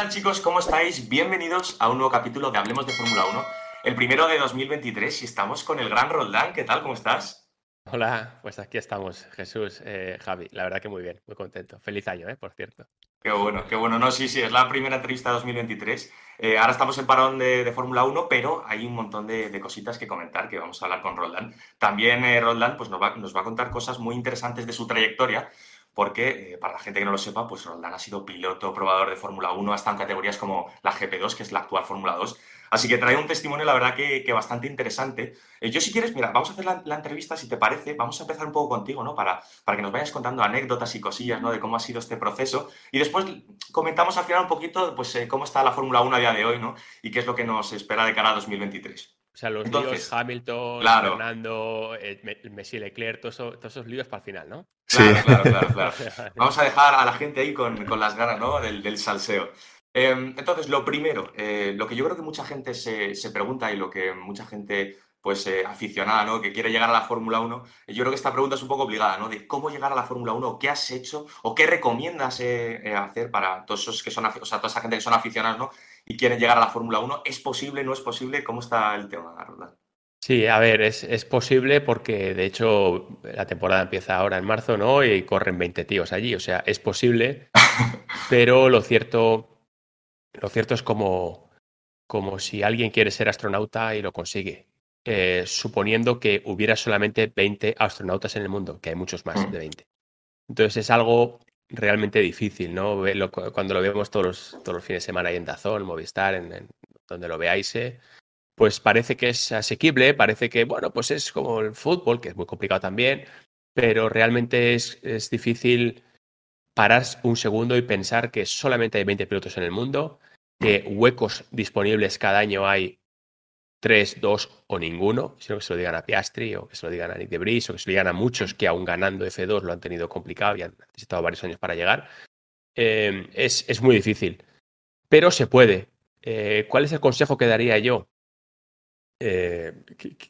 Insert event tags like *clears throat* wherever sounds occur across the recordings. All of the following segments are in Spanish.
tal chicos? ¿Cómo estáis? Bienvenidos a un nuevo capítulo de Hablemos de Fórmula 1, el primero de 2023 y estamos con el gran Roldán. ¿Qué tal? ¿Cómo estás? Hola, pues aquí estamos, Jesús, eh, Javi. La verdad que muy bien, muy contento. Feliz año, eh, por cierto. Qué bueno, qué bueno. No, sí, sí, es la primera entrevista de 2023. Eh, ahora estamos en parón de, Fórmula 1, pero hay un montón de, cositas que comentar que vamos a hablar con Roldán. También eh, Roldán pues, nos va, nos va a contar cosas muy interesantes de su trayectoria, porque eh, para la gente que no lo sepa, pues Roldán ha sido piloto, probador de Fórmula 1, hasta en categorías como la GP2, que es la actual Fórmula 2. Así que trae un testimonio, la verdad, que, bastante interesante. Eh, yo, si quieres, mira, vamos a hacer la, entrevista, si te parece, vamos a empezar un poco contigo, ¿no? Para, para que nos vayas contando anécdotas y cosillas, ¿no? De cómo ha sido este proceso. Y después comentamos al final un poquito, pues, eh, cómo está la Fórmula 1 a día de hoy, ¿no? Y qué es lo que nos espera de cara a 2023. O sea, los líos Hamilton, Fernando, eh, Messi Leclerc, todos esos, líos para el final, ¿no? Claro, sí. claro, *laughs* claro, *laughs* Vamos a dejar a la gente ahí con, las ganas, ¿no? Del, salseo. Em, entonces, lo primero, eh, lo que yo creo que mucha gente se, pregunta y lo que mucha gente pues eh, aficionada, ¿no? Que quiere llegar a la Fórmula 1. Yo creo que esta pregunta es un poco obligada, ¿no? De cómo llegar a la Fórmula 1, qué has hecho o qué recomiendas hacer para todos esos que son, o sea, toda esa gente que son aficionados, ¿no? y quieren llegar a la Fórmula 1. ¿Es posible? ¿No es posible? ¿Cómo está el tema, Roland? Sí, a ver, es, es, posible porque de hecho la temporada empieza ahora en marzo, ¿no? Y corren 20 tíos allí, o sea, es posible, *laughs* pero lo cierto, lo cierto es como, como si alguien quiere ser astronauta y lo consigue, eh, suponiendo que hubiera solamente 20 astronautas en el mundo, que hay muchos más hmm. de 20. Entonces es algo realmente difícil, ¿no? Cuando lo vemos todos los, todos los fines de semana ahí en Dazón, Movistar, en, donde lo veáis, eh, pues parece que es asequible, parece que, bueno, pues es como el fútbol, que es muy complicado también, pero realmente es, es difícil parar un segundo y pensar que solamente hay 20 pilotos en el mundo, que huecos disponibles cada año hay tres, dos o ninguno, sino que se lo digan a Piastri o que se lo digan a Nick de Brice o que se lo digan a muchos que aún ganando F2 lo han tenido complicado y han necesitado varios años para llegar, eh, es, muy difícil. Pero se puede. Eh, ¿Cuál es el consejo que daría yo? Eh,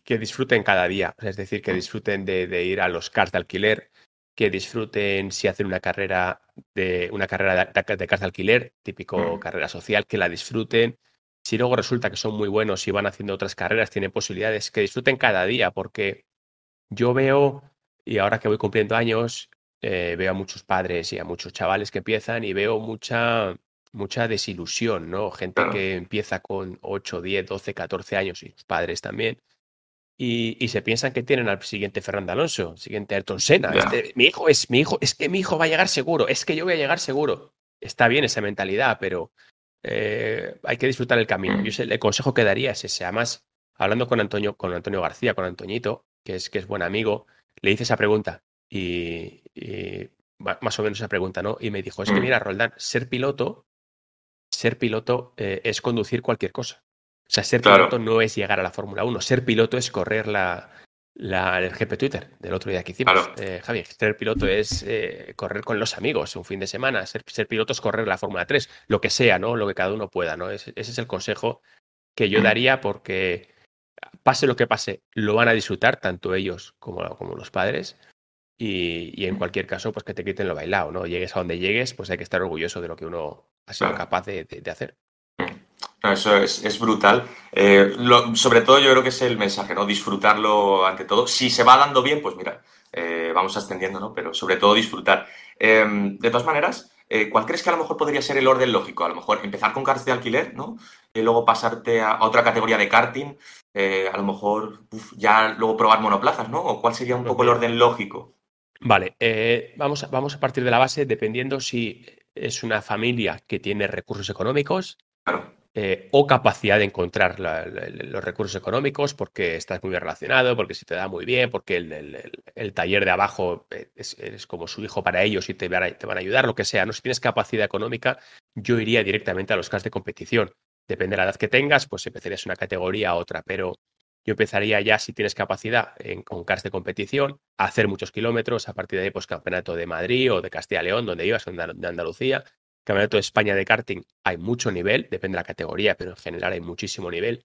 que, disfruten cada día, es decir, que disfruten de, ir a los cars de alquiler, que disfruten si hacen una carrera de una carrera de, cars de alquiler, típico mm. carrera social, que la disfruten, si luego resulta que son muy buenos y van haciendo otras carreras, tienen posibilidades, que disfruten cada día, porque yo veo, y ahora que voy cumpliendo años, eh, veo a muchos padres y a muchos chavales que empiezan y veo mucha, mucha desilusión, ¿no? Gente que empieza con 8, 10, 12, 14 años y sus padres también. Y, y, se piensan que tienen al siguiente Fernando Alonso, siguiente Ayrton Senna. Este, mi hijo es mi hijo, es que mi hijo va a llegar seguro, es que yo voy a llegar seguro. Está bien esa mentalidad, pero eh, hay que disfrutar el camino. Mm. Yo el consejo que daría es ese. Además, hablando con Antonio, con Antonio García, con Antoñito, que es, que es buen amigo, le hice esa pregunta y, más o menos esa pregunta, ¿no? Y me dijo, es que mm. mira, Roldán, ser piloto, ser piloto eh, es conducir cualquier cosa. O sea, ser piloto no es llegar a la Fórmula 1, ser piloto es correr la, la, el GP Twitter del otro día que hicimos, eh, Ser piloto es eh, correr con los amigos un fin de semana. Ser, piloto es correr la Fórmula 3, lo que sea, ¿no? Lo que cada uno pueda, ¿no? Ese, es el consejo que yo mm. daría porque pase lo que pase, lo van a disfrutar tanto ellos como, como los padres. Y, en mm. cualquier caso, pues que te quiten lo bailado, ¿no? Llegues a donde llegues, pues hay que estar orgulloso de lo que uno ha sido capaz de hacer. No, eso es, es brutal. Eh, sobre todo yo creo que es el mensaje, ¿no? Disfrutarlo ante todo. Si se va dando bien, pues mira, eh, vamos ascendiendo, ¿no? Pero sobre todo disfrutar. Em, de todas maneras, eh, ¿cuál crees que a lo mejor podría ser el orden lógico? A lo mejor empezar con cartas de alquiler, ¿no? Y luego pasarte a, otra categoría de karting. a lo mejor ya luego probar monoplazas, ¿no? ¿O cuál sería un poco el orden lógico? Vale, vamos, vamos a partir de la base, dependiendo si es una familia que tiene recursos económicos. Claro eh, o capacidad de encontrar los recursos económicos porque estás muy bien relacionado, porque si te da muy bien, porque el, taller de abajo eh, es, como su hijo para ellos y te van, a, ayudar, lo que sea. ¿no? Si tienes capacidad económica, yo iría directamente a los cars de competición. Depende de la edad que tengas, pues empezarías una categoría a otra, pero yo empezaría ya, si tienes capacidad, con cars de competición, a hacer muchos kilómetros, a partir de ahí, pues campeonato de Madrid o de Castilla-León, donde ibas, de Andalucía, Campeonato de España de karting hay mucho nivel, depende de la categoría, pero en general hay muchísimo nivel.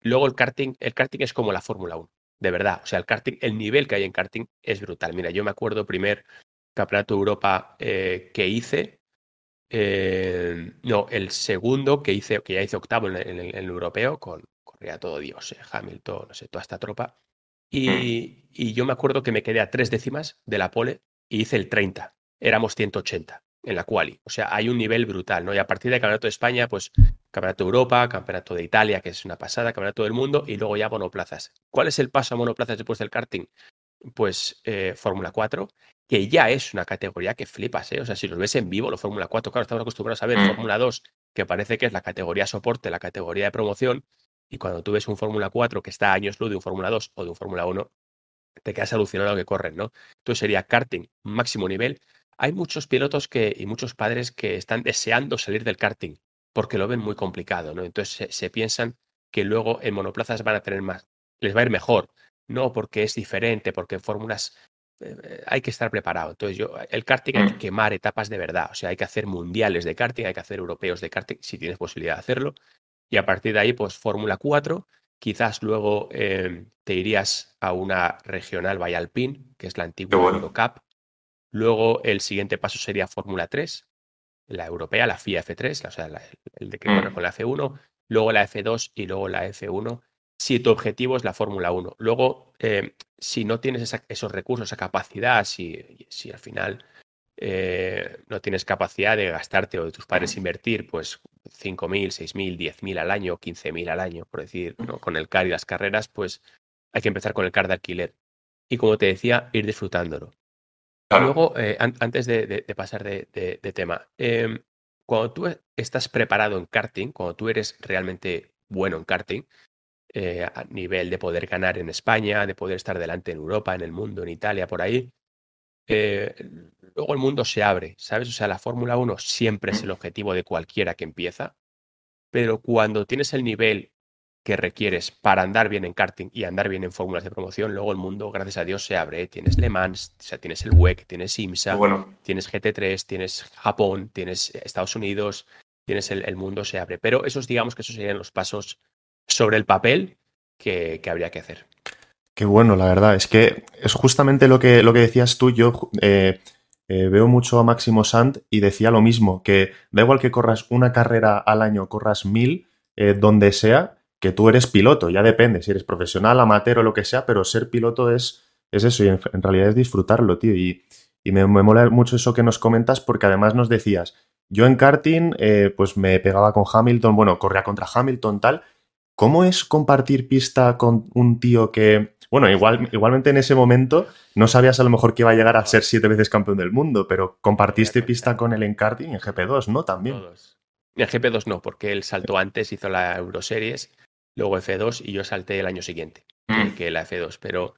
Luego el karting, el karting es como la Fórmula 1, de verdad. O sea, el karting, el nivel que hay en karting es brutal. Mira, yo me acuerdo primer Campeonato de Europa eh, que hice, eh, no, el segundo que hice, que ya hice octavo en, el, europeo, con, corría todo Dios, eh, Hamilton, no sé, toda esta tropa. Y, hmm. y yo me acuerdo que me quedé a tres décimas de la pole y hice el 30. Éramos 180 en la quali. O sea, hay un nivel brutal, ¿no? Y a partir del Campeonato de España, pues Campeonato de Europa, Campeonato de Italia, que es una pasada, Campeonato del Mundo, y luego ya monoplazas. ¿Cuál es el paso a monoplazas después del karting? Pues eh, Fórmula 4, que ya es una categoría que flipas, ¿eh? O sea, si los ves en vivo, los Fórmula 4, claro, estamos acostumbrados a ver mm. Fórmula 2, que parece que es la categoría soporte, la categoría de promoción, y cuando tú ves un Fórmula 4 que está a años luz de un Fórmula 2 o de un Fórmula 1, te quedas alucinado lo que corren, ¿no? Entonces sería karting máximo nivel, hay muchos pilotos que, y muchos padres que están deseando salir del karting porque lo ven muy complicado, ¿no? Entonces se, piensan que luego en monoplazas van a tener más, les va a ir mejor, no porque es diferente, porque en fórmulas eh, eh, hay que estar preparado. Entonces yo, el karting hay que mm. quemar etapas de verdad, o sea, hay que hacer mundiales de karting, hay que hacer europeos de karting, si tienes posibilidad de hacerlo, y a partir de ahí, pues Fórmula 4, quizás luego eh, te irías a una regional Vallalpín, que es la antigua bueno. Cup. Luego el siguiente paso sería Fórmula 3, la europea, la FIA F3, o sea, el de que corre mm. con la F1, luego la F2 y luego la F1, si tu objetivo es la Fórmula 1. Luego, em, si no tienes esos recursos, esa capacidad, si, al final eh, no tienes capacidad de gastarte o de tus padres invertir, pues 5.000, 6.000, 10.000 al año, 15.000 al año, por decir, con el CAR y las carreras, pues hay que empezar con el CAR de alquiler. Y como te decía, ir disfrutándolo. Luego, eh, antes de, pasar de, tema, em, cuando tú e-, estás preparado en karting, cuando tú eres realmente bueno en karting, eh, a nivel de poder ganar en España, de poder estar delante en Europa, en el mundo, en Italia, por ahí, eh, luego el mundo se abre, ¿sabes? O sea, la Fórmula 1 siempre es mm. el objetivo de cualquiera que empieza, pero cuando tienes el nivel que requieres para andar bien en karting y andar bien en fórmulas de promoción, luego el mundo, gracias a Dios, se abre. Tienes Le Mans, tienes el WEC, tienes IMSA, tienes GT3, tienes Japón, tienes Estados Unidos, tienes el, mundo se abre. Pero esos, digamos que esos serían los pasos sobre el papel que, habría que hacer. Qué bueno, la verdad. Es que es justamente lo que, lo que decías tú. Yo eh, eh, veo mucho a Máximo Sand y decía lo mismo, que da igual que corras una carrera al año, corras mil, eh, donde sea, que tú eres piloto, ya depende, si eres profesional, amateur o lo que sea, pero ser piloto es, es eso y en, realidad es disfrutarlo, tío. Y, me, mola mucho eso que nos comentas porque además nos decías, yo en karting eh, pues me pegaba con Hamilton, bueno, corría contra Hamilton, tal. ¿Cómo es compartir pista con un tío que, bueno, igual, igualmente en ese momento no sabías a lo mejor que iba a llegar a ser siete veces campeón del mundo, pero compartiste pista con él en karting y en GP2, ¿no? También. En GP2 no, porque él saltó antes, hizo la Euroseries luego F2 y yo salté el año siguiente que mm. la F2. Pero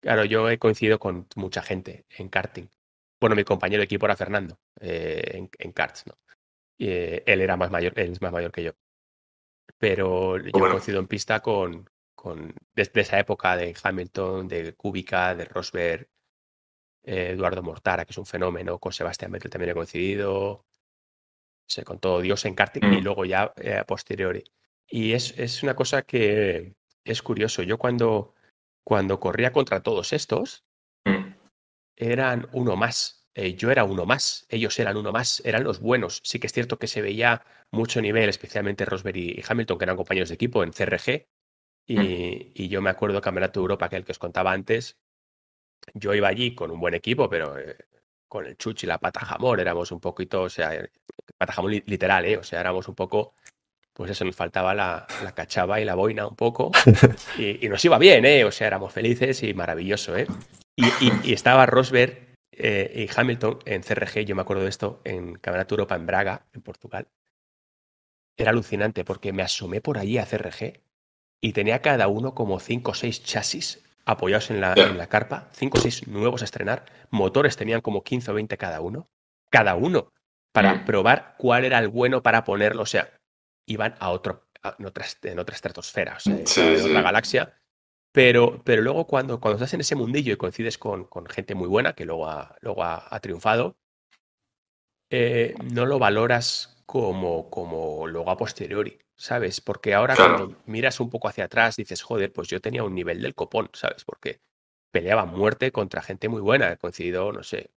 claro, yo he coincidido con mucha gente en karting. Bueno, mi compañero de equipo era Fernando eh, en, karts, ¿no? Eh, él era más mayor, él es más mayor que yo. Pero pues yo he coincidido en pista con, con desde esa época de Hamilton, de Kubica, de Rosberg, eh, Eduardo Mortara, que es un fenómeno, con Sebastián Vettel también he coincidido, con todo Dios en karting y mm. luego ya a posteriori. Y es, es una cosa que es curioso. Yo cuando, cuando corría contra todos estos, mm. eran uno más. Eh, yo era uno más, ellos eran uno más, eran los buenos. Sí que es cierto que se veía mucho nivel, especialmente Rosberg y Hamilton, que eran compañeros de equipo en CRG. Mm. Y, yo me acuerdo Campeonato de Europa, que el que os contaba antes, yo iba allí con un buen equipo, pero eh, con el chuchi, la pata jamón, éramos un poquito, o sea, eh, pata jamón literal, ¿eh? o sea, éramos un poco pues eso, nos faltaba la, la, cachava y la boina un poco. *laughs* Y, nos iba bien, ¿eh? O sea, éramos felices y maravilloso, ¿eh? Y, estaba Rosberg eh, y Hamilton en CRG, yo me acuerdo de esto, en Campeonato Europa en Braga, en Portugal. Era alucinante porque me asomé por allí a CRG y tenía cada uno como 5 o 6 chasis apoyados en la, carpa, 5 o 6 nuevos a estrenar. Motores tenían como 15 o 20 cada uno. Cada uno. Para mm. probar cuál era el bueno para ponerlo. O sea, iban a otro, en, otra, en, estratosfera, o sea, en otra galaxia. Pero, pero luego cuando, cuando estás en ese mundillo y coincides con, gente muy buena, que luego ha, luego ha, triunfado, eh, no lo valoras como, como luego a posteriori, ¿sabes? Porque ahora cuando miras un poco hacia atrás, dices, joder, pues yo tenía un nivel del copón, ¿sabes? Porque peleaba muerte contra gente muy buena. He coincidido, no sé,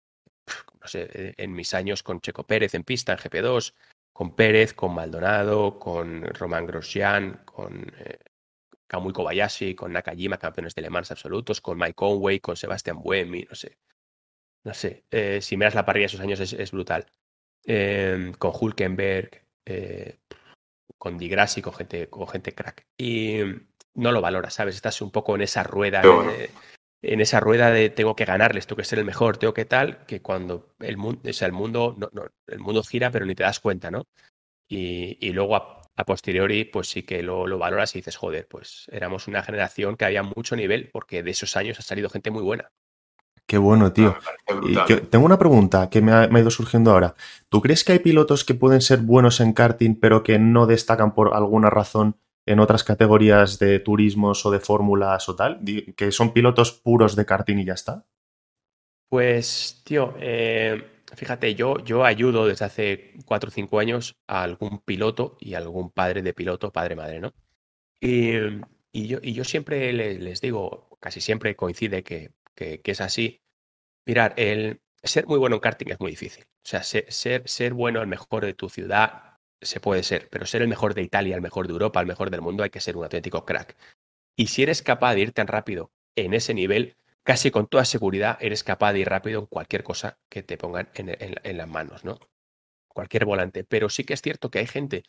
no sé, en mis años con Checo Pérez en pista, en GP2, con Pérez, con Maldonado, con Román Grosjean, con Kamui eh, Kobayashi, con Nakajima, campeones de Le Mans absolutos, con Mike Conway, con Sebastian Buemi, no sé. No sé, eh, si miras la parrilla de esos años es, brutal. Em, con Hulkenberg, eh, con Di con gente, con gente crack. Y no lo valoras, ¿sabes? Estás un poco en esa rueda. De, en esa rueda de tengo que ganarles, tengo que ser el mejor, tengo que tal, que cuando el mundo, el mundo, el mundo gira, pero ni te das cuenta, ¿no? Y, luego a, posteriori, pues sí que lo, valoras y dices, joder, pues éramos una generación que había mucho nivel, porque de esos años ha salido gente muy buena. Qué bueno, tío. Ah, y tengo una pregunta que me ha, ido surgiendo ahora. ¿Tú crees que hay pilotos que pueden ser buenos en karting, pero que no destacan por alguna razón en otras categorías de turismos o de fórmulas o tal, que son pilotos puros de karting y ya está? Pues, tío, eh, fíjate, yo, yo ayudo desde hace cuatro o cinco años a algún piloto y algún padre de piloto, padre-madre, ¿no? Y, yo, y yo siempre les, digo, casi siempre coincide que, es así. Mirar, el ser muy bueno en karting es muy difícil. O sea, ser, ser, ser bueno, el mejor de tu ciudad, se puede ser, pero ser el mejor de Italia, el mejor de Europa, el mejor del mundo, hay que ser un auténtico crack. Y si eres capaz de ir tan rápido en ese nivel, casi con toda seguridad eres capaz de ir rápido en cualquier cosa que te pongan en, las manos, ¿no? Cualquier volante. Pero sí que es cierto que hay gente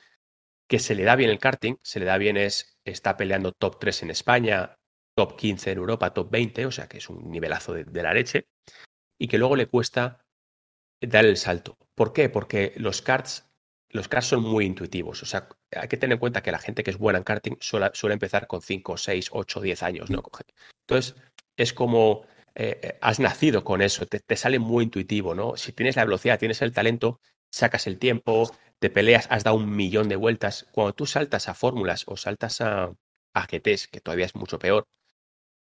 que se le da bien el karting, se le da bien es, está peleando top 3 en España, top 15 en Europa, top 20, o sea que es un nivelazo de, de la leche, y que luego le cuesta dar el salto. ¿Por qué? Porque los karts los cars son muy intuitivos. O sea, hay que tener en cuenta que la gente que es buena en karting suele, suele empezar con 5, 6, 8, 10 años, ¿no? Mm. Entonces, es como eh, eh, has nacido con eso, te, sale muy intuitivo, ¿no? Si tienes la velocidad, tienes el talento, sacas el tiempo, te peleas, has dado un millón de vueltas. Cuando tú saltas a fórmulas o saltas a, GTs, que todavía es mucho peor,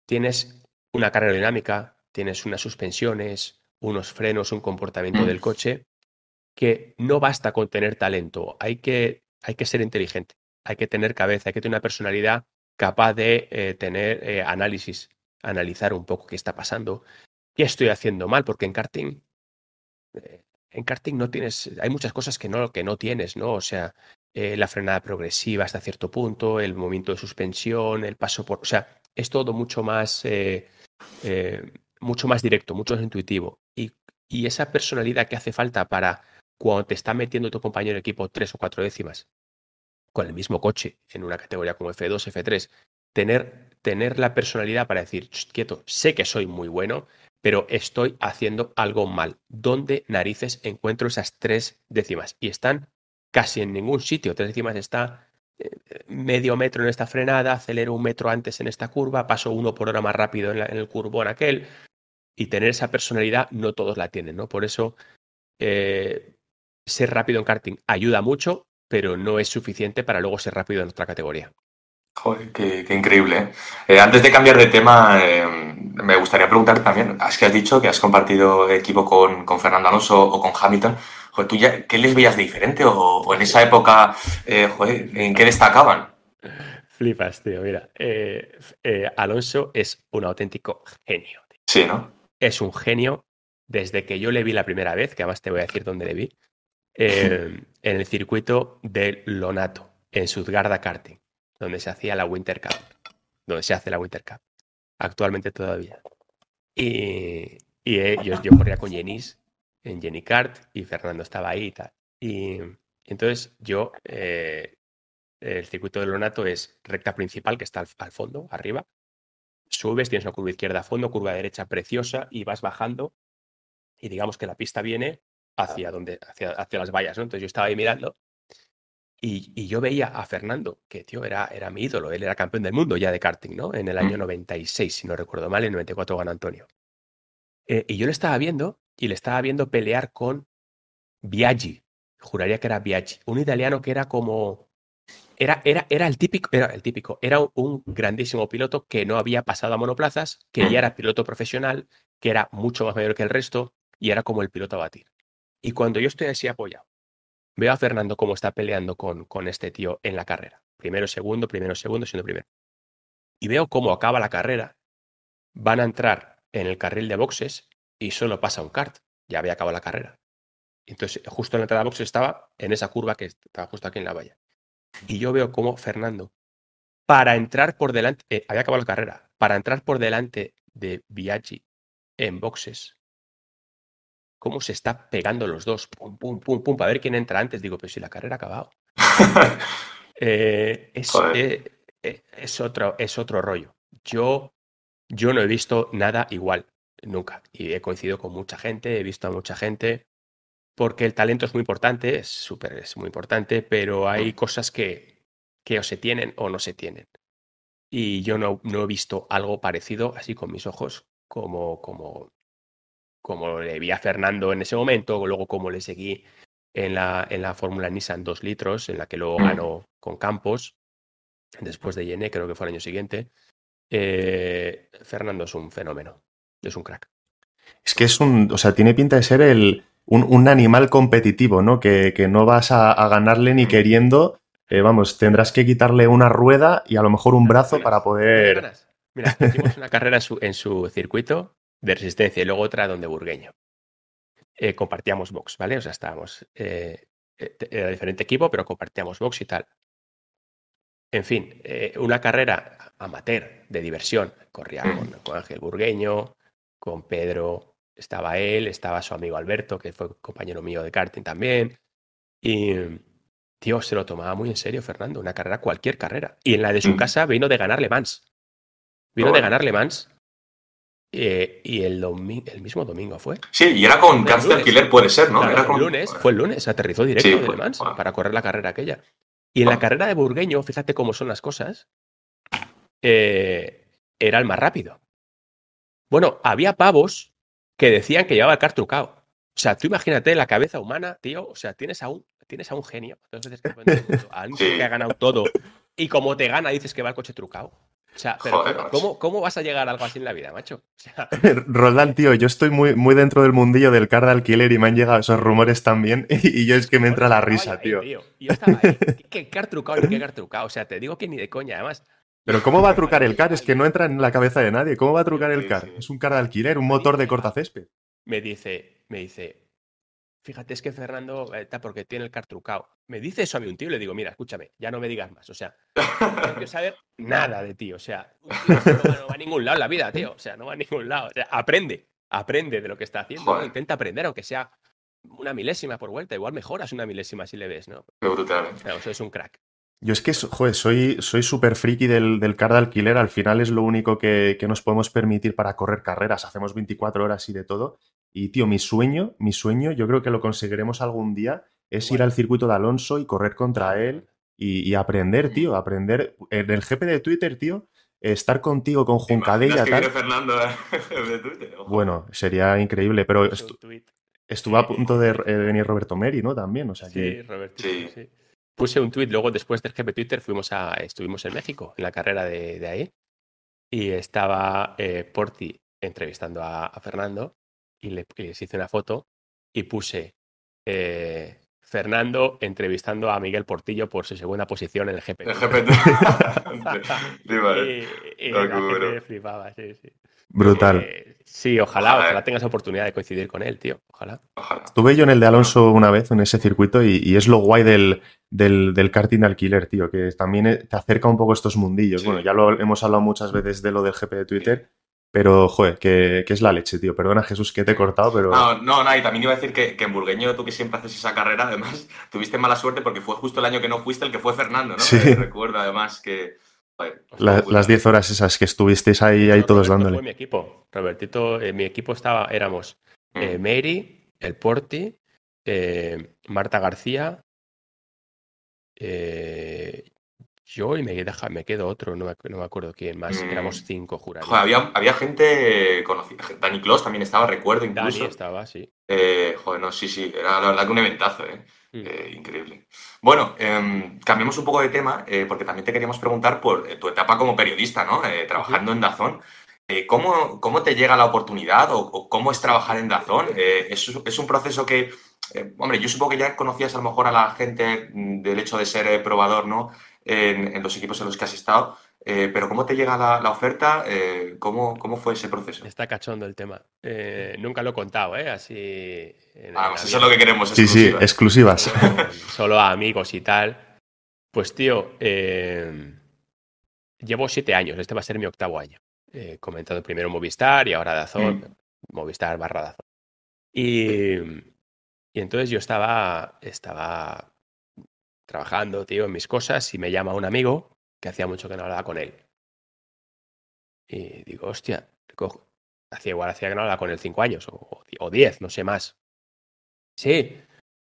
tienes una carrera dinámica, tienes unas suspensiones, unos frenos, un comportamiento mm. del coche que no basta con tener talento, hay que, hay que ser inteligente, hay que tener cabeza, hay que tener una personalidad capaz de eh, tener eh, análisis, analizar un poco qué está pasando, qué estoy haciendo mal, porque en karting, eh, en karting no tienes, hay muchas cosas que no, que no tienes, ¿no? O sea, la frenada progresiva hasta cierto punto, el momento de suspensión, el paso por, o sea, es todo mucho más, mucho más directo, mucho más intuitivo. Y, y esa personalidad que hace falta para cuando te está metiendo tu compañero en equipo tres o cuatro décimas con el mismo coche en una categoría como F2, F3, tener, tener la personalidad para decir, quieto, sé que soy muy bueno, pero estoy haciendo algo mal. ¿Dónde narices encuentro esas tres décimas? Y están casi en ningún sitio. Tres décimas está eh, medio metro en esta frenada, acelero un metro antes en esta curva, paso uno por hora más rápido en, curvo en el aquel. Y tener esa personalidad no todos la tienen, ¿no? Por eso eh, ser rápido en karting ayuda mucho, pero no es suficiente para luego ser rápido en otra categoría. Joder, qué, increíble. ¿eh? Eh, antes de cambiar de tema, eh, me gustaría preguntar también, es que has dicho que has compartido equipo con, Fernando Alonso o con Hamilton. Joder, ¿tú ¿Qué les veías diferente? ¿O, en esa época, joder, en qué destacaban? Flipas, tío, mira. Alonso es un auténtico genio. Sí, ¿no? Es un genio desde que yo le vi la primera vez, que además te voy a decir dónde le vi. Eh, en el circuito del Lonato, en Sudgarda Karting, donde se hacía la Winter Cup, donde se hace la Winter Cup, actualmente todavía. Y, eh, yo, corría con Jenis, en Jenny Kart, y Fernando estaba ahí y tal. Y, entonces yo, eh, el circuito de Lonato es recta principal que está al, al fondo, arriba, subes, tienes una curva izquierda a fondo, curva derecha preciosa y vas bajando. Y digamos que la pista viene hacia, donde, hacia, hacia las vallas, Entonces yo estaba ahí mirando y, yo veía a Fernando, que tío, era, era mi ídolo, él era campeón del mundo ya de karting, ¿no? En el año 96, mm. si no recuerdo mal, en 94 ganó Antonio. Eh, y yo le estaba viendo y le estaba viendo pelear con Biaggi, juraría que era Biaggi, un italiano que era como... Era, era, era el típico, era el típico, era un grandísimo piloto que no había pasado a monoplazas, que ya mm. era piloto profesional, que era mucho más mayor que el resto y era como el piloto a batir. Y cuando yo estoy así apoyado, veo a Fernando cómo está peleando con, con este tío en la carrera. Primero, segundo, primero, segundo, siendo primero. Y veo cómo acaba la carrera. Van a entrar en el carril de boxes y solo pasa un kart. Ya había acabado la carrera. Entonces, justo en la entrada de boxes estaba en esa curva que estaba justo aquí en la valla. Y yo veo cómo Fernando, para entrar por delante, eh, había acabado la carrera, para entrar por delante de Biaggi en boxes, cómo se está pegando los dos, pum, pum, pum, para ver quién entra antes. Digo, pero si la carrera ha acabado. *laughs* Eh, eh, eh, es, otro, es otro rollo. Yo, yo no he visto nada igual, nunca. Y he coincidido con mucha gente, he visto a mucha gente, porque el talento es muy importante, es súper, es muy importante, pero hay mm. cosas que, que o se tienen o no se tienen. Y yo no, no he visto algo parecido así con mis ojos como, como, como le vi a Fernando en ese momento, luego como le seguí en la, en la Fórmula Nissan 2 litros, en la que luego mm. ganó con Campos, después de Yene, creo que fue el año siguiente. Eh, Fernando es un fenómeno, es un crack. Es que es un, o sea, tiene pinta de ser el, un, animal competitivo, ¿no? Que, que no vas a, ganarle ni mm. queriendo. Eh, vamos, tendrás que quitarle una rueda y a lo mejor un brazo para poder. Mira, hicimos una carrera en su circuito de Resistencia y luego otra donde Burgueño. Eh, compartíamos box, ¿vale? O sea, estábamos. Eh, eh, era diferente equipo, pero compartíamos box y tal. En fin, una carrera amateur de diversión. Corría mm. con, Ángel Burgueño, con Pedro, estaba él, estaba su amigo Alberto, que fue compañero mío de karting también. Y, tío, se lo tomaba muy en serio Fernando, una carrera, cualquier carrera. Y en la de su mm. casa vino de ganarle Mans. Vino de ganarle Mans eh, y el, el, mismo domingo fue. Sí, y era con Cáncer Killer, puede ser, ¿no? lunes, fue el lunes, aterrizó directo de Le Mans para correr la carrera aquella. Y en la ah. carrera de Burgueño, fíjate cómo son las cosas, eh, era el más rápido. Bueno, había pavos que decían que llevaba el car trucado. O sea, tú imagínate la cabeza humana, tío. O sea, tienes a un, tienes a un genio. Entonces, a alguien que ha ganado todo. Y como te gana, dices que va el coche trucado. O sea, pero ¿cómo, vas a llegar a algo así en la vida, macho? O *laughs* Roldán, tío, yo estoy muy, muy dentro del mundillo del car de alquiler y me han llegado esos rumores también *laughs* y, yo es que me entra la risa, tío. Yo estaba ahí, *laughs* qué, car trucado, qué car trucado. O sea, te digo que ni de coña, además. Pero ¿cómo va a trucar el car? Es que no entra en la cabeza de nadie. ¿Cómo va a trucar el car? Es un car de alquiler, un motor de cortacésped. Me dice, me dice, fíjate, es que Fernando está eh, porque tiene el car trucado. Me dice eso a mí un tío y le digo, mira, escúchame, ya no me digas más. O sea, no quiero saber nada de ti. O sea, *laughs* no, va, a ningún lado en la vida, tío. O sea, no va a ningún lado. aprende, aprende de lo que está haciendo. Intenta aprender, aunque sea una milésima por vuelta. Igual mejoras una milésima si le ves, ¿no? brutal. Eh. eso es un crack. Yo es que, joder, soy súper friki del, del car de alquiler. Al final es lo único que, que, nos podemos permitir para correr carreras. Hacemos 24 horas y de todo. Y, tío, mi sueño, mi sueño, yo creo que lo conseguiremos algún día, es ir al circuito de Alonso y correr contra él y, aprender, tío, aprender. En eh, el jefe de Twitter, tío, estar contigo con Juncadella. Que Fernando eh, *laughs* de Twitter, Bueno, sería increíble, pero estuvo a punto de eh, venir Roberto Meri, ¿no? También, o sea que... Sí, Roberto, Puse un tuit, luego después del jefe de Twitter fuimos a, estuvimos en México, en la carrera de, ahí, y estaba Porti entrevistando a Fernando y le, les hice una foto y puse eh, Fernando entrevistando a Miguel Portillo por su segunda posición en el GPT. *laughs* *laughs* Y, ah, flipaba, sí, sí. Brutal. Eh, sí, ojalá, ojalá, eh. tengas oportunidad de coincidir con él, tío. Ojalá. Estuve yo en el de Alonso una vez, en ese circuito, y, es lo guay del, del, karting al killer, tío, que también te acerca un poco estos mundillos. Bueno, ya lo hemos hablado muchas veces de lo del GP de Twitter, pero, joder, que, es la leche, tío. Perdona, Jesús, que te he cortado, pero... Ah, no, no, y también iba a decir que, que, en Burgueño, tú que siempre haces esa carrera, además, *laughs* tuviste mala suerte porque fue justo el año que no fuiste el que fue Fernando, ¿no? Sí. Recuerdo, además, que... Pues, las 10 horas esas que estuvisteis ahí, ahí todos dándole. Fue mi equipo, Robertito, eh, mi equipo estaba, éramos eh, mm. Mary, el Porti, eh, Marta García, yo y me me quedo otro, no me, acuerdo quién más. Éramos mm. cinco jurados. había, gente conocida. Dani Kloss también estaba, recuerdo incluso. estaba, sí. Eh, joder, no, sí, sí. Era la verdad que un eventazo, ¿eh? Mm. eh increíble. Bueno, em, cambiamos un poco de tema, eh, porque también te queríamos preguntar por tu etapa como periodista, ¿no? trabajando en Dazón. ¿cómo, te llega la oportunidad o, cómo es trabajar en Dazón? Es, es un proceso que hombre, yo supongo que ya conocías a lo mejor a la gente mm, del hecho de ser probador, ¿no? en, los equipos en los que has estado. Eh, pero ¿cómo te llega la, oferta? Eh, ¿cómo, fue ese proceso? Está cachondo el tema. Eh, nunca lo he contado, ¿eh? Así... eso es lo que queremos. Sí, exclusivas. sí, exclusivas. *laughs* Solo a amigos y tal. Pues tío, llevo siete años, este va a ser mi octavo año. comentando primero Movistar y ahora Dazón, mm. Movistar barra Dazón. Y, y entonces yo estaba, estaba trabajando, tío, en mis cosas, y me llama un amigo que hacía mucho que no hablaba con él. Y digo, hostia, cojo. Hacía igual, hacía que no hablaba con él cinco años o, diez, no sé más. Sí,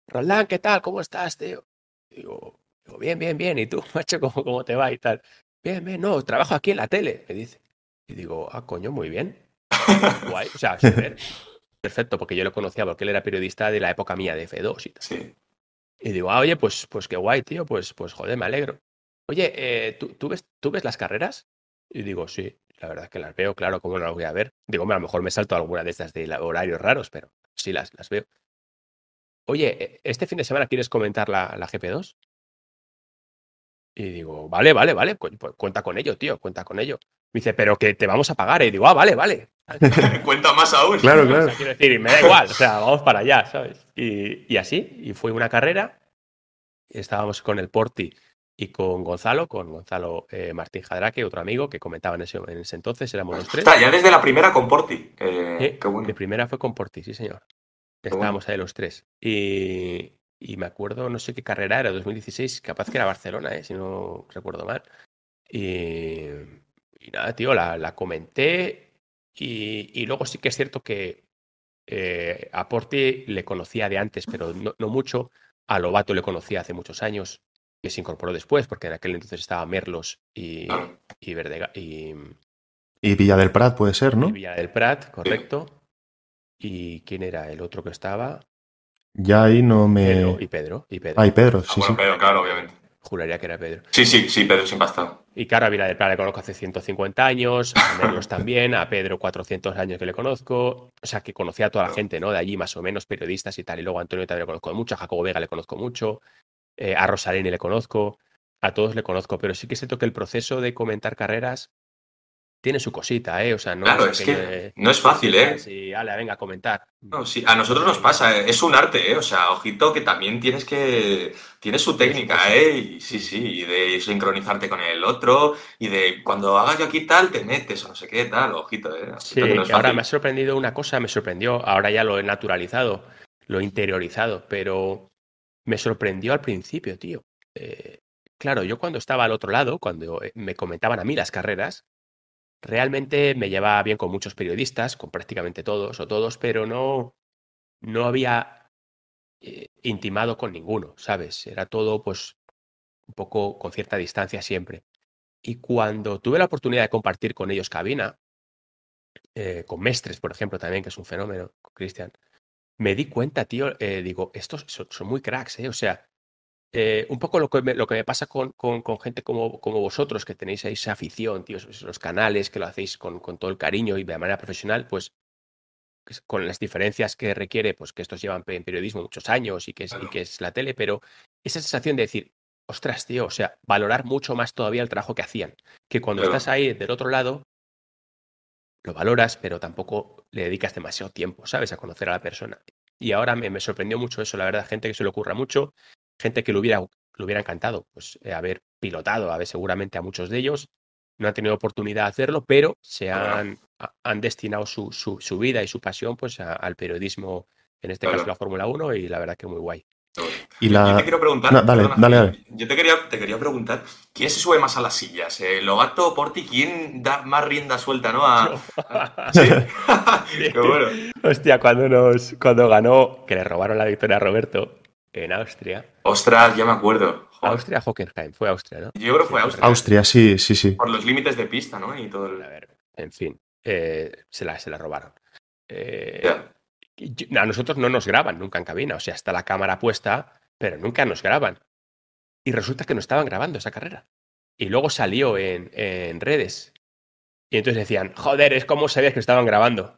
Roland, ¿qué tal? ¿Cómo estás, tío? Digo, digo bien, bien, bien. ¿Y tú, *laughs* macho, cómo, cómo te va y tal? Bien, bien, no, trabajo aquí en la tele, me dice. Y digo, ah, coño, muy bien. *laughs* Guay, o sea, perfecto, porque yo lo conocía porque él era periodista de la época mía, de F2 y tal. Sí. Y digo, ah, oye, pues, pues qué guay, tío, pues, pues joder, me alegro. Oye, eh, ¿tú, ves, ¿tú ves las carreras? Y digo, sí, la verdad que las veo, claro, ¿cómo no las voy a ver? Digo, a lo mejor me salto alguna de estas de horarios raros, pero sí las, las veo. Oye, eh, ¿este fin de semana quieres comentar la, la GP2? Y digo, vale, vale, vale, pues, pues cuenta con ello, tío, cuenta con ello. Me dice, pero que te vamos a pagar. Y digo, ah, vale, vale. *laughs* Cuenta más aún. Claro, claro. quiero decir, me da igual, o sea, vamos para allá, ¿sabes? Y, así, y fue una carrera. Estábamos con el Porti y con Gonzalo, con Gonzalo eh, Martín Jadraque, otro amigo que comentaba en ese, en entonces, éramos los tres. Está, ya desde la primera con Porti. Eh, primera fue con Porti, sí, señor. Estábamos ahí los tres. Y, y, me acuerdo, no sé qué carrera era, 2016, capaz que era Barcelona, eh, si no recuerdo mal. Y y nada, tío, la, la comenté y, y, luego sí que es cierto que eh, a Porti le conocía de antes, pero no, mucho. A Lobato le conocía hace muchos años, y se incorporó después, porque en aquel entonces estaba Merlos y, y Verdega. Y, y Villa del Prat puede ser, ¿no? Villa del Prat, correcto. ¿Y quién era el otro que estaba? Ya ahí no me. y Pedro. Y Pedro. Ah, y Pedro, sí. Ah, Pedro, claro, obviamente. Juraría que era Pedro. Sí, sí, sí, Pedro sin pasta. Y claro, a Vila del le conozco hace 150 años, a Menos también, a Pedro 400 años que le conozco. O sea, que conocía a toda la gente, ¿no? De allí más o menos, periodistas y tal. Y luego a Antonio también le conozco mucho, a Jacobo Vega le conozco mucho, eh, a Rosalini le conozco, a todos le conozco. Pero sí que se toque, el proceso de comentar carreras tiene su cosita, ¿eh? O sea, no es, que, eh, no es fácil, ¿eh? Sí, ale, venga, comentar. No, sí, a nosotros nos pasa, eh, es un arte, ¿eh? O sea, ojito que también tienes que. Tienes su técnica, ¿eh? sí, sí, y de sincronizarte con el otro, y de cuando hagas yo aquí tal, te metes o no sé qué, tal, ojito, ¿eh? sí, ahora me ha sorprendido una cosa, me sorprendió, ahora ya lo he naturalizado, lo he interiorizado, pero me sorprendió al principio, tío. Eh, claro, yo cuando estaba al otro lado, cuando me comentaban a mí las carreras, realmente me llevaba bien con muchos periodistas, con prácticamente todos o todos, pero no, no había eh, intimado con ninguno, ¿sabes? Era todo pues un poco con cierta distancia siempre. Y cuando tuve la oportunidad de compartir con ellos cabina, eh, con Mestres, por ejemplo, también, que es un fenómeno, con Cristian, me di cuenta, tío, eh, digo, estos son muy cracks, ¿eh? O sea, eh, un poco lo que me, lo que me pasa con, con, gente como, como, vosotros, que tenéis esa afición, tío, los canales, que lo hacéis con, con, todo el cariño y de manera profesional, pues con las diferencias que requiere, pues que estos llevan en periodismo muchos años y que es, y que es la tele, pero esa sensación de decir, ostras, tío, o sea, valorar mucho más todavía el trabajo que hacían, que cuando estás ahí del otro lado, lo valoras, pero tampoco le dedicas demasiado tiempo, ¿sabes?, a conocer a la persona. Y ahora me, me sorprendió mucho eso, la verdad, gente que se le ocurra mucho, gente que le hubiera, hubiera encantado, pues eh, haber pilotado, a ver seguramente a muchos de ellos, no han tenido oportunidad de hacerlo, pero se han, han destinado su, su, vida y su pasión pues al periodismo, en este caso la Fórmula 1, y la verdad que muy guay. Y Yo te quiero preguntar, eh, yo te quería, te quería preguntar, ¿quién se sube más a las sillas? Eh, ¿Logato o Porti? ¿Quién da más rienda suelta, no? *laughs* *laughs* *laughs* Hostia, cuando nos, cuando ganó, que le robaron la victoria a Roberto, en Austria. Ostras, ya me acuerdo. Austria, Hockenheim, fue Austria, ¿no? Yo creo que fue Austria. Austria, sí, sí, sí. Por los límites de pista, ¿no? Y todo el... en fin, eh, se, la, robaron. Eh, a nosotros no nos graban nunca en cabina, o sea, está la cámara puesta, pero nunca nos graban. Y resulta que no estaban grabando esa carrera. Y luego salió en, en redes. Y entonces decían, joder, es como sabías que estaban grabando.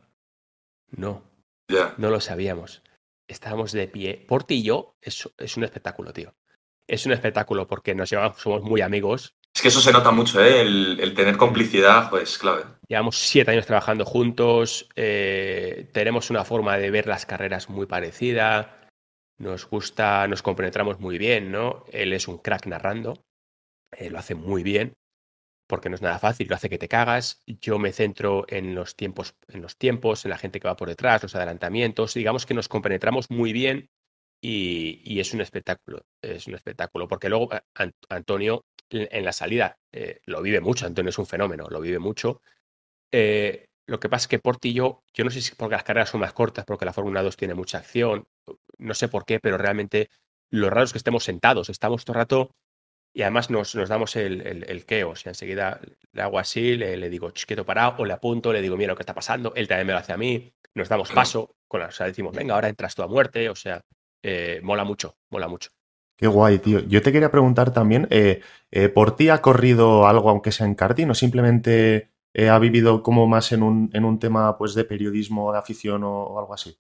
No, ¿Ya? no lo sabíamos estábamos de pie. ti y yo es, un espectáculo, tío. Es un espectáculo porque nos llevamos, somos muy amigos. Es que eso se nota mucho, ¿eh? El, tener complicidad pues, claro. clave. Llevamos siete años trabajando juntos, eh, tenemos una forma de ver las carreras muy parecida, nos gusta, nos compenetramos muy bien, ¿no? Él es un crack narrando, eh, lo hace muy bien porque no es nada fácil, lo hace que te cagas. Yo me centro en los tiempos, en los tiempos, en la gente que va por detrás, los adelantamientos. Digamos que nos compenetramos muy bien y, es un espectáculo. Es un espectáculo. Porque luego eh, Antonio en la salida eh, lo vive mucho. Antonio es un fenómeno, lo vive mucho. Eh, lo que pasa es que Porti y yo, yo no sé si porque las carreras son más cortas, porque la Fórmula 2 tiene mucha acción, no sé por qué, pero realmente lo raro es que estemos sentados, estamos todo el rato y además nos, damos el, el, o sea, enseguida le hago así, le, digo, chiquito parado, o le apunto, le digo, mira lo que está pasando, él también me lo hace a mí, nos damos paso, con o sea, decimos, venga, ahora entras tú a muerte, o sea, eh, mola mucho, mola mucho. Qué guay, tío. Yo te quería preguntar también, eh, eh, ¿por ti ha corrido algo, aunque sea en karting, o simplemente ha vivido como más en un, en un tema pues, de periodismo, de afición o, algo así?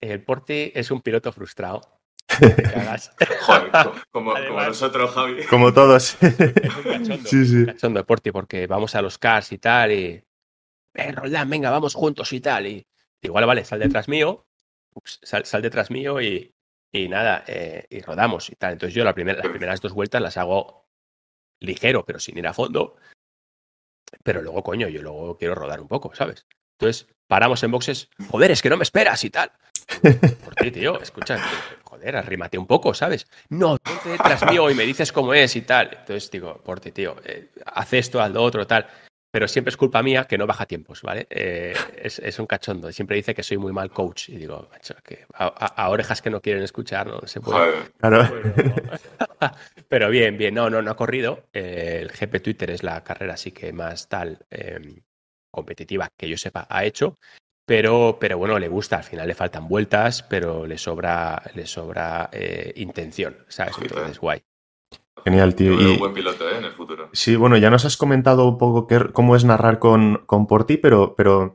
El porte es un piloto frustrado *laughs* como, nosotros, Javi. Como todos. sí, porque vamos a los cars y tal, y. Eh, Roldán, venga, vamos juntos y tal. Y igual, vale, sal detrás mío, sal, sal, detrás mío y, y nada, eh, y rodamos y tal. Entonces yo la las primeras dos vueltas las hago ligero, pero sin ir a fondo. Pero luego, coño, yo luego quiero rodar un poco, ¿sabes? Entonces paramos en boxes, joder, es que no me esperas y tal. Por ti, tío, escucha, joder, arrímate un poco, ¿sabes? No, ponte detrás mío y me dices cómo es y tal. Entonces digo, por ti, tío, eh, esto, al lo otro, tal. Pero siempre es culpa mía que no baja tiempos, ¿vale? Eh, es, un cachondo. Siempre dice que soy muy mal coach. Y digo, que a, orejas que no quieren escuchar, no, se puede. *laughs* pero bien, bien. No, no, no ha corrido. Eh, el GP Twitter es la carrera así que más tal eh, competitiva que yo sepa ha hecho. Pero, bueno, le gusta, al final le faltan vueltas, pero le sobra, le sobra eh, intención, ¿sabes? Entonces, guay. Genial, tío. y, un buen piloto ¿eh? en el futuro. Sí, bueno, ya nos has comentado un poco cómo es narrar con, con Porti, pero, pero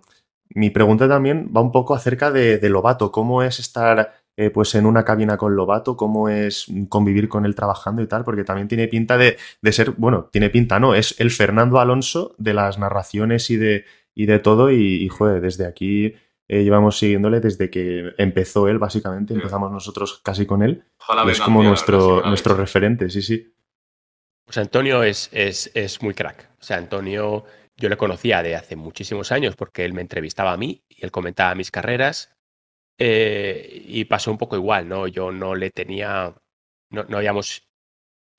mi pregunta también va un poco acerca de, Lobato. ¿Cómo es estar eh, pues en una cabina con Lobato, cómo es convivir con él trabajando y tal, porque también tiene pinta de, de, ser, bueno, tiene pinta, no, es el Fernando Alonso de las narraciones y de, y de todo. Y, joder, desde aquí eh, llevamos siguiéndole desde que empezó él, básicamente. Empezamos nosotros casi con él. es como nuestro, nuestro referente, sí, sí. Pues Antonio es, es, es muy crack. O sea, Antonio yo le conocía de hace muchísimos años porque él me entrevistaba a mí y él comentaba mis carreras. Eh, y pasó un poco igual, ¿no? Yo no le tenía, no, no, habíamos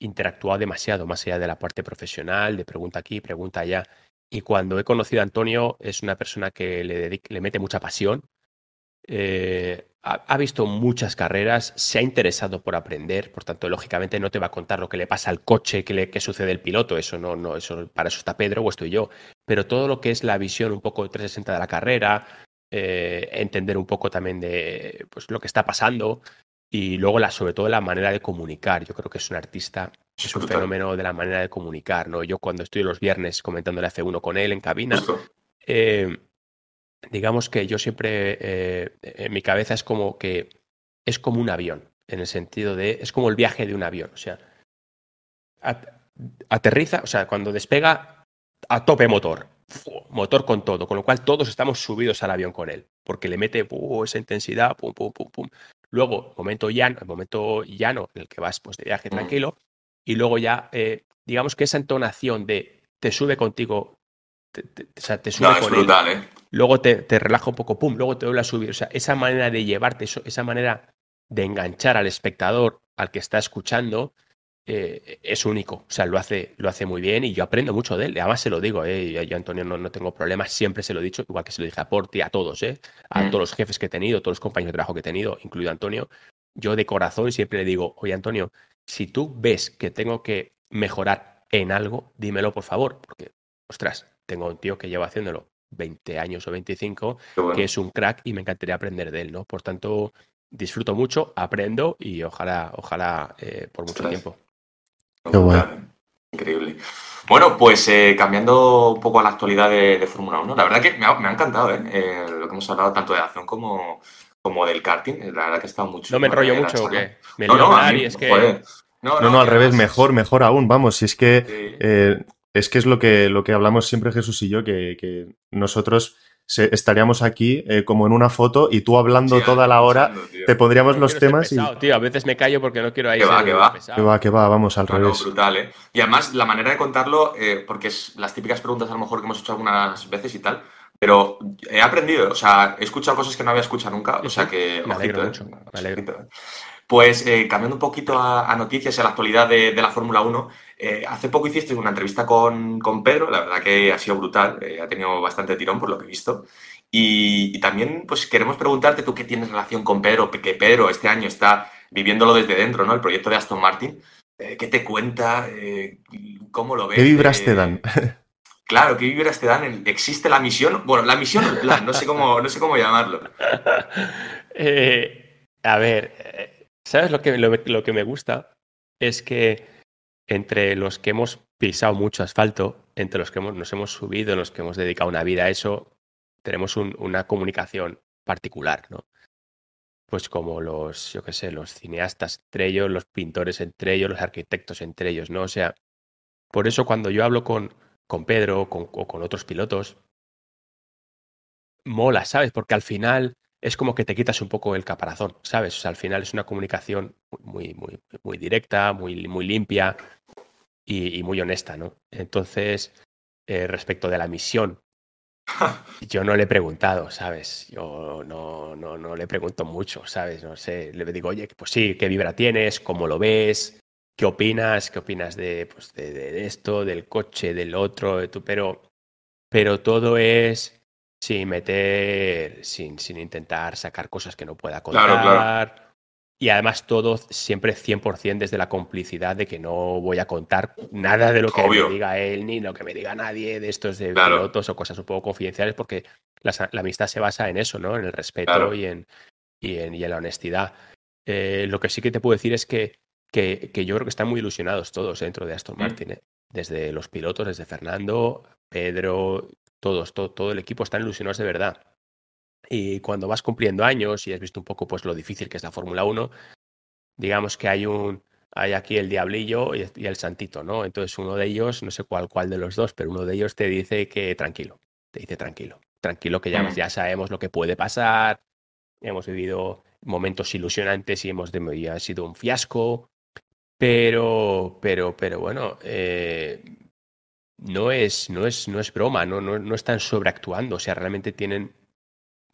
interactuado demasiado, más allá de la parte profesional, de pregunta aquí, pregunta allá. Y cuando he conocido a Antonio, es una persona que le, le mete mucha pasión. Eh, ha, visto muchas carreras, se ha interesado por aprender, por tanto, lógicamente no te va a contar lo que le pasa al coche, qué, qué sucede al piloto, eso no, no, eso para eso está Pedro o estoy yo. Pero todo lo que es la visión un poco 360 de la carrera, eh, entender un poco también de pues, lo que está pasando y luego la, sobre todo la manera de comunicar. Yo creo que es un artista es un fenómeno de la manera de comunicar, ¿no? Yo cuando estoy los viernes comentando el F1 con él en cabina, em, digamos que yo siempre, eh, en mi cabeza es como que es como un avión, en el sentido de, es como el viaje de un avión, o sea, aterriza, o sea, cuando despega, a tope motor, motor con todo, con lo cual todos estamos subidos al avión con él, porque le mete uh, esa intensidad, pum, pum, pum, pum. Luego, momento llano, el momento llano, en el que vas pues, de viaje mm. tranquilo, y luego ya, eh, digamos que esa entonación de te sube contigo, o sea, te sube no, con brutal, eh. luego te, relaja un poco, pum, luego te vuelve a subir. O sea, esa manera de llevarte, esa manera de enganchar al espectador, al que está escuchando, eh, es único. O sea, lo hace, lo hace muy bien y yo aprendo mucho de él. Además, se lo digo, eh. yo, Antonio no, tengo problemas, siempre se lo he dicho, igual que se lo dije a Porti, a todos, eh. a mm. todos los jefes que he tenido, todos los compañeros de trabajo que he tenido, incluido Antonio. Yo de corazón siempre le digo, oye Antonio, si tú ves que tengo que mejorar en algo, dímelo por favor, porque, ostras, tengo un tío que lleva haciéndolo 20 años o 25, que es un crack y me encantaría aprender de él, ¿no? Por tanto, disfruto mucho, aprendo y ojalá, ojalá eh, por mucho tiempo. Increíble. Bueno, pues eh, cambiando un poco a la actualidad de, Fórmula 1, la verdad que me ha, encantado ¿eh? eh, lo que hemos hablado tanto de acción como, como del karting. Eh, la verdad que está mucho. No me enrollo mucho, Me no, no, es que... No, no, al revés, mejor, mejor aún, vamos, si es que... Eh, es que es lo que, lo que hablamos siempre Jesús y yo, que, nosotros estaríamos aquí eh, como en una foto y tú hablando toda la hora, te pondríamos los temas y... Tío, a veces me callo porque no quiero ahí. Que va, que va. Que va, vamos al revés. Y además la manera de contarlo, porque es las típicas preguntas a lo mejor que hemos hecho algunas veces y tal, pero he aprendido, o sea, he escuchado cosas que no había escuchado nunca, o sea que... Pues cambiando un poquito a, noticias y a la actualidad de, la Fórmula 1, eh, hace poco hiciste una entrevista con, con, Pedro, la verdad que ha sido brutal, eh, ha tenido bastante tirón por lo que he visto. Y, también pues queremos preguntarte tú qué tienes relación con Pedro, que Pedro este año está viviéndolo desde dentro, ¿no? El proyecto de Aston Martin. Eh, ¿Qué te cuenta? ¿Cómo lo ves? ¿Qué vibras te dan? *laughs* Claro, que vibras te dan? ¿Existe la misión? Bueno, la misión el plan, no sé cómo, *laughs* no sé cómo llamarlo. Eh, a ver, eh, ¿sabes lo que, lo, que me gusta? Es que entre los que hemos pisado mucho asfalto, entre los que nos hemos subido, los que hemos dedicado una vida a eso, tenemos una comunicación particular, ¿no? Pues como los, yo qué sé, los cineastas entre ellos, los pintores entre ellos, los arquitectos entre ellos, ¿no? O sea, por eso cuando yo hablo con con Pedro con, o con otros pilotos, mola, ¿sabes? Porque al final es como que te quitas un poco el caparazón, ¿sabes? O sea, al final es una comunicación muy, muy, muy directa, muy, muy limpia y, muy honesta, ¿no? Entonces, eh, respecto de la misión, *laughs* yo no le he preguntado, ¿sabes? Yo no, no, no le pregunto mucho, ¿sabes? No sé, le digo, oye, pues sí, ¿qué vibra tienes? ¿Cómo lo ves? qué opinas, qué opinas de, pues, de, esto, del coche, del otro, de pero, pero todo es sin meter, sin, sin intentar sacar cosas que no pueda contar. Y además todo siempre 100% desde la complicidad de que no voy a contar nada de lo que me diga él ni lo que me diga nadie de estos de pilotos o cosas un poco confidenciales porque la, amistad se basa en eso, ¿no? En el respeto y en, y, en, y, en, la honestidad. Eh, lo que sí que te puedo decir es que que, yo creo que están muy ilusionados todos ¿eh? dentro de Aston mm. Martin, ¿eh? desde los pilotos, desde Fernando, Pedro, todos, todo, el equipo están ilusionados de verdad. Y cuando vas cumpliendo años y has visto un poco pues, lo difícil que es la Fórmula 1, digamos que hay un hay aquí el diablillo y, el santito, ¿no? Entonces uno de ellos, no sé cuál, cuál de los dos, pero uno de ellos te dice que tranquilo, te dice tranquilo, tranquilo que ya, ya sabemos lo que puede pasar, hemos vivido momentos ilusionantes y hemos ha sido un fiasco, pero, pero, pero bueno, eh, no, es, no, es, no es broma, no, no, no están sobreactuando, o sea, realmente tienen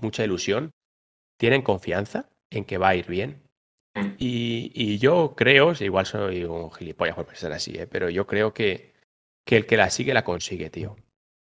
mucha ilusión, tienen confianza en que va a ir bien. Mm. Y, y yo creo, igual soy un gilipollas por pensar así, eh, pero yo creo que, que el que la sigue la consigue, tío.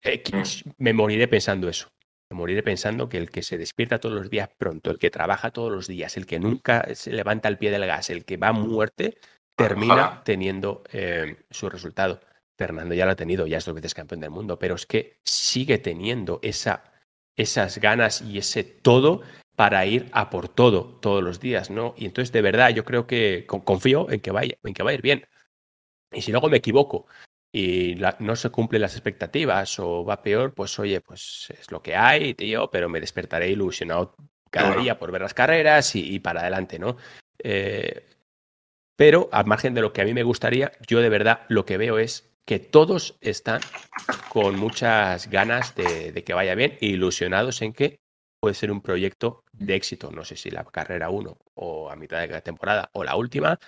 Eh, mm. me moriré pensando eso. Me moriré pensando que el que se despierta todos los días pronto, el que trabaja todos los días, el que nunca se levanta al pie del gas, el que va a muerte, termina teniendo eh, su resultado. Fernando ya lo ha tenido, ya es dos veces campeón del mundo, pero es que sigue teniendo esa, esas ganas y ese todo para ir a por todo todos los días, ¿no? Y entonces, de verdad, yo creo que confío en que vaya, en que va a ir bien. Y si luego me equivoco y no se cumplen las expectativas o va peor, pues oye, pues es lo que hay, tío, pero me despertaré ilusionado cada día por ver las carreras y, y para adelante, ¿no? Eh, pero al margen de lo que a mí me gustaría, yo de verdad lo que veo es que todos están con muchas ganas de, que vaya bien, ilusionados en que puede ser un proyecto de éxito. No sé si la carrera 1 o a mitad de la temporada o la última,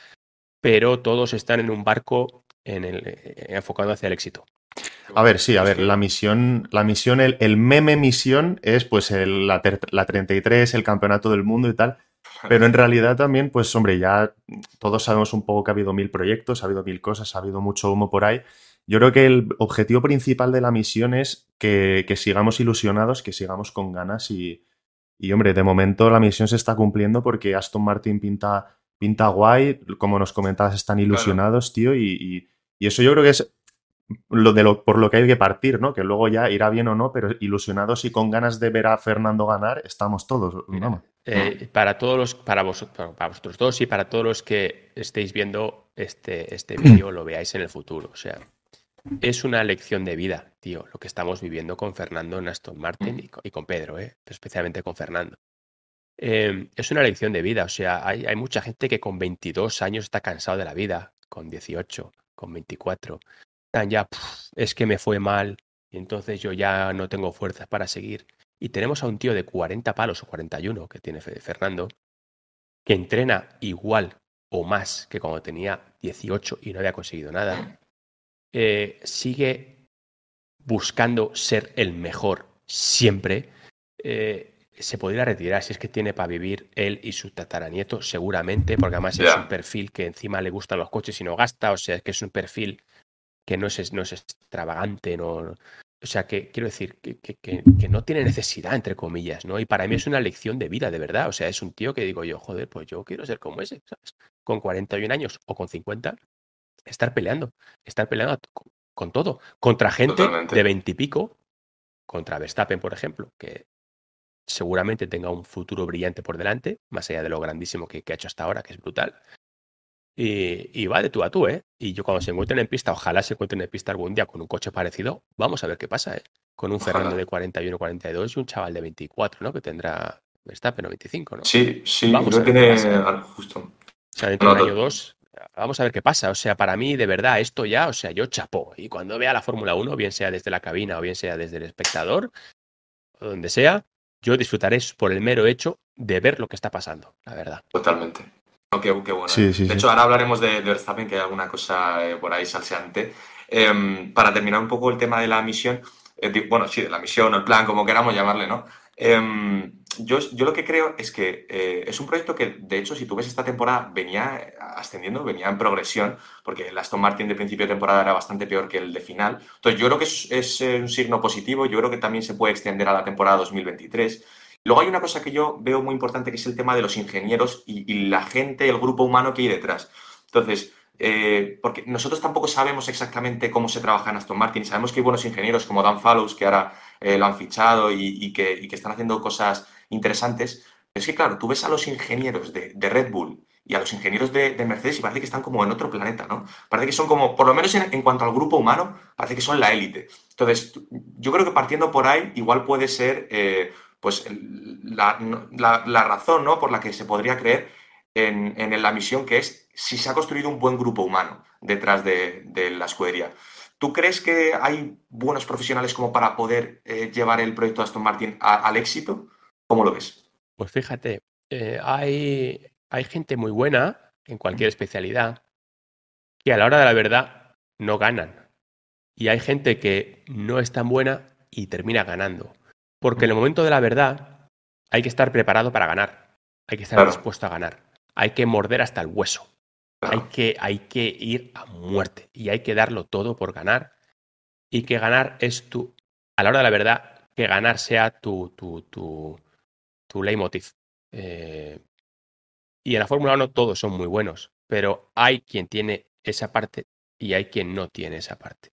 pero todos están en un barco eh, enfocado hacia el éxito. A ver, sí, a ver, la misión, la misión, el, meme misión es pues la, la 33, el campeonato del mundo y tal. Pero en realidad también, pues hombre, ya todos sabemos un poco que ha habido mil proyectos, ha habido mil cosas, ha habido mucho humo por ahí. Yo creo que el objetivo principal de la misión es que, que sigamos ilusionados, que sigamos con ganas y, y, hombre, de momento la misión se está cumpliendo porque Aston Martin pinta, pinta guay, como nos comentabas, están ilusionados, tío, y, y, eso yo creo que es lo de lo, por lo que hay que partir, ¿no? Que luego ya irá bien o no, pero ilusionados y con ganas de ver a Fernando ganar, estamos todos. Eh, ah. para todos los, para vosotros, para vosotros dos y para todos los que estéis viendo este, este *clears throat* vídeo, lo veáis en el futuro. O sea, es una lección de vida, tío, lo que estamos viviendo con Fernando en Aston Martin y con, Pedro, eh, especialmente con Fernando. Em, es una lección de vida, o sea, hay, hay, mucha gente que con 22 años está cansado de la vida, con 18, con 24, están ya, es que me fue mal y entonces yo ya no tengo fuerzas para seguir. Y tenemos a un tío de 40 palos o 41 que tiene Fernando, que entrena igual o más que cuando tenía 18 y no había conseguido nada. *clears throat* Eh, sigue buscando ser el mejor siempre. Eh, se podría retirar si es que tiene para vivir él y su tataranieto, seguramente, porque además es un perfil que encima le gustan los coches y no gasta, o sea, es que es un perfil que no es, no es extravagante, no, o sea, que quiero decir que, no tiene necesidad, entre comillas, ¿no? Y para mí es una lección de vida, de verdad. O sea, es un tío que digo yo, joder, pues yo quiero ser como ese, ¿sabes? Con 41 años o con 50, estar peleando, estar peleando con, todo. Contra gente de 20 y pico, contra Verstappen, por ejemplo, que seguramente tenga un futuro brillante por delante, más allá de lo grandísimo que ha hecho hasta ahora, que es brutal. Y, va de tú a tú, ¿eh? Y yo cuando se encuentren en pista, ojalá se encuentren en pista algún día con un coche parecido, vamos a ver qué pasa, ¿eh? Con un ojalá. Fernando de 41, 42 y un chaval de 24, ¿no? Que tendrá Verstappen pero 25, ¿no? Sí, sí, no tiene ¿eh? justo. O sea, dentro año 2, vamos a ver qué pasa. O sea, para mí, de verdad, esto ya, o sea, yo chapó. Y cuando vea la Fórmula 1, bien sea desde la cabina o bien sea desde el espectador, o donde sea, yo disfrutaré por el mero hecho de ver lo que está pasando, la verdad. Totalmente de hecho, ahora hablaremos de, de, Verstappen, que hay alguna cosa eh, por ahí salseante. Em, para terminar un poco el tema de la misión, eh, bueno, sí, de la misión o el plan, como queramos llamarle, ¿no? Em, yo, yo, lo que creo es que eh, es un proyecto que, de hecho, si tú ves esta temporada, venía ascendiendo, venía en progresión, porque el Aston Martin de principio de temporada era bastante peor que el de final. Entonces, yo creo que es, es un signo positivo, yo creo que también se puede extender a la temporada 2023. Luego hay una cosa que yo veo muy importante que es el tema de los ingenieros y, la gente, el grupo humano que hay detrás. Entonces, eh, porque nosotros tampoco sabemos exactamente cómo se trabaja en Aston Martin. Sabemos que hay buenos ingenieros como Dan Fallows, que ahora eh, lo han fichado y, que, están haciendo cosas interesantes. pero Es que, claro, tú ves a los ingenieros de, Red Bull y a los ingenieros de, Mercedes y parece que están como en otro planeta, ¿no? Parece que son como, por lo menos en, cuanto al grupo humano, parece que son la élite. Entonces, yo creo que partiendo por ahí, igual puede ser eh, pues la, la, razón ¿no? por la que se podría creer en, la misión, que es si se ha construido un buen grupo humano detrás de, la escudería. ¿Tú crees que hay buenos profesionales como para poder eh, llevar el proyecto Aston Martin al éxito? ¿Cómo lo ves? Pues fíjate, eh, hay gente muy buena en cualquier especialidad que a la hora de la verdad no ganan. Y hay gente que no es tan buena y termina ganando. Porque en el momento de la verdad hay que estar preparado para ganar. Hay que estar dispuesto a ganar. Hay que morder hasta el hueso. Hay, que, hay que ir a muerte. Y hay que darlo todo por ganar. Y que ganar es tu. A la hora de la verdad, que ganar sea tu, tu, tu, tu leitmotiv. Eh, y en la Fórmula 1 todos son muy buenos. Pero hay quien tiene esa parte y hay quien no tiene esa parte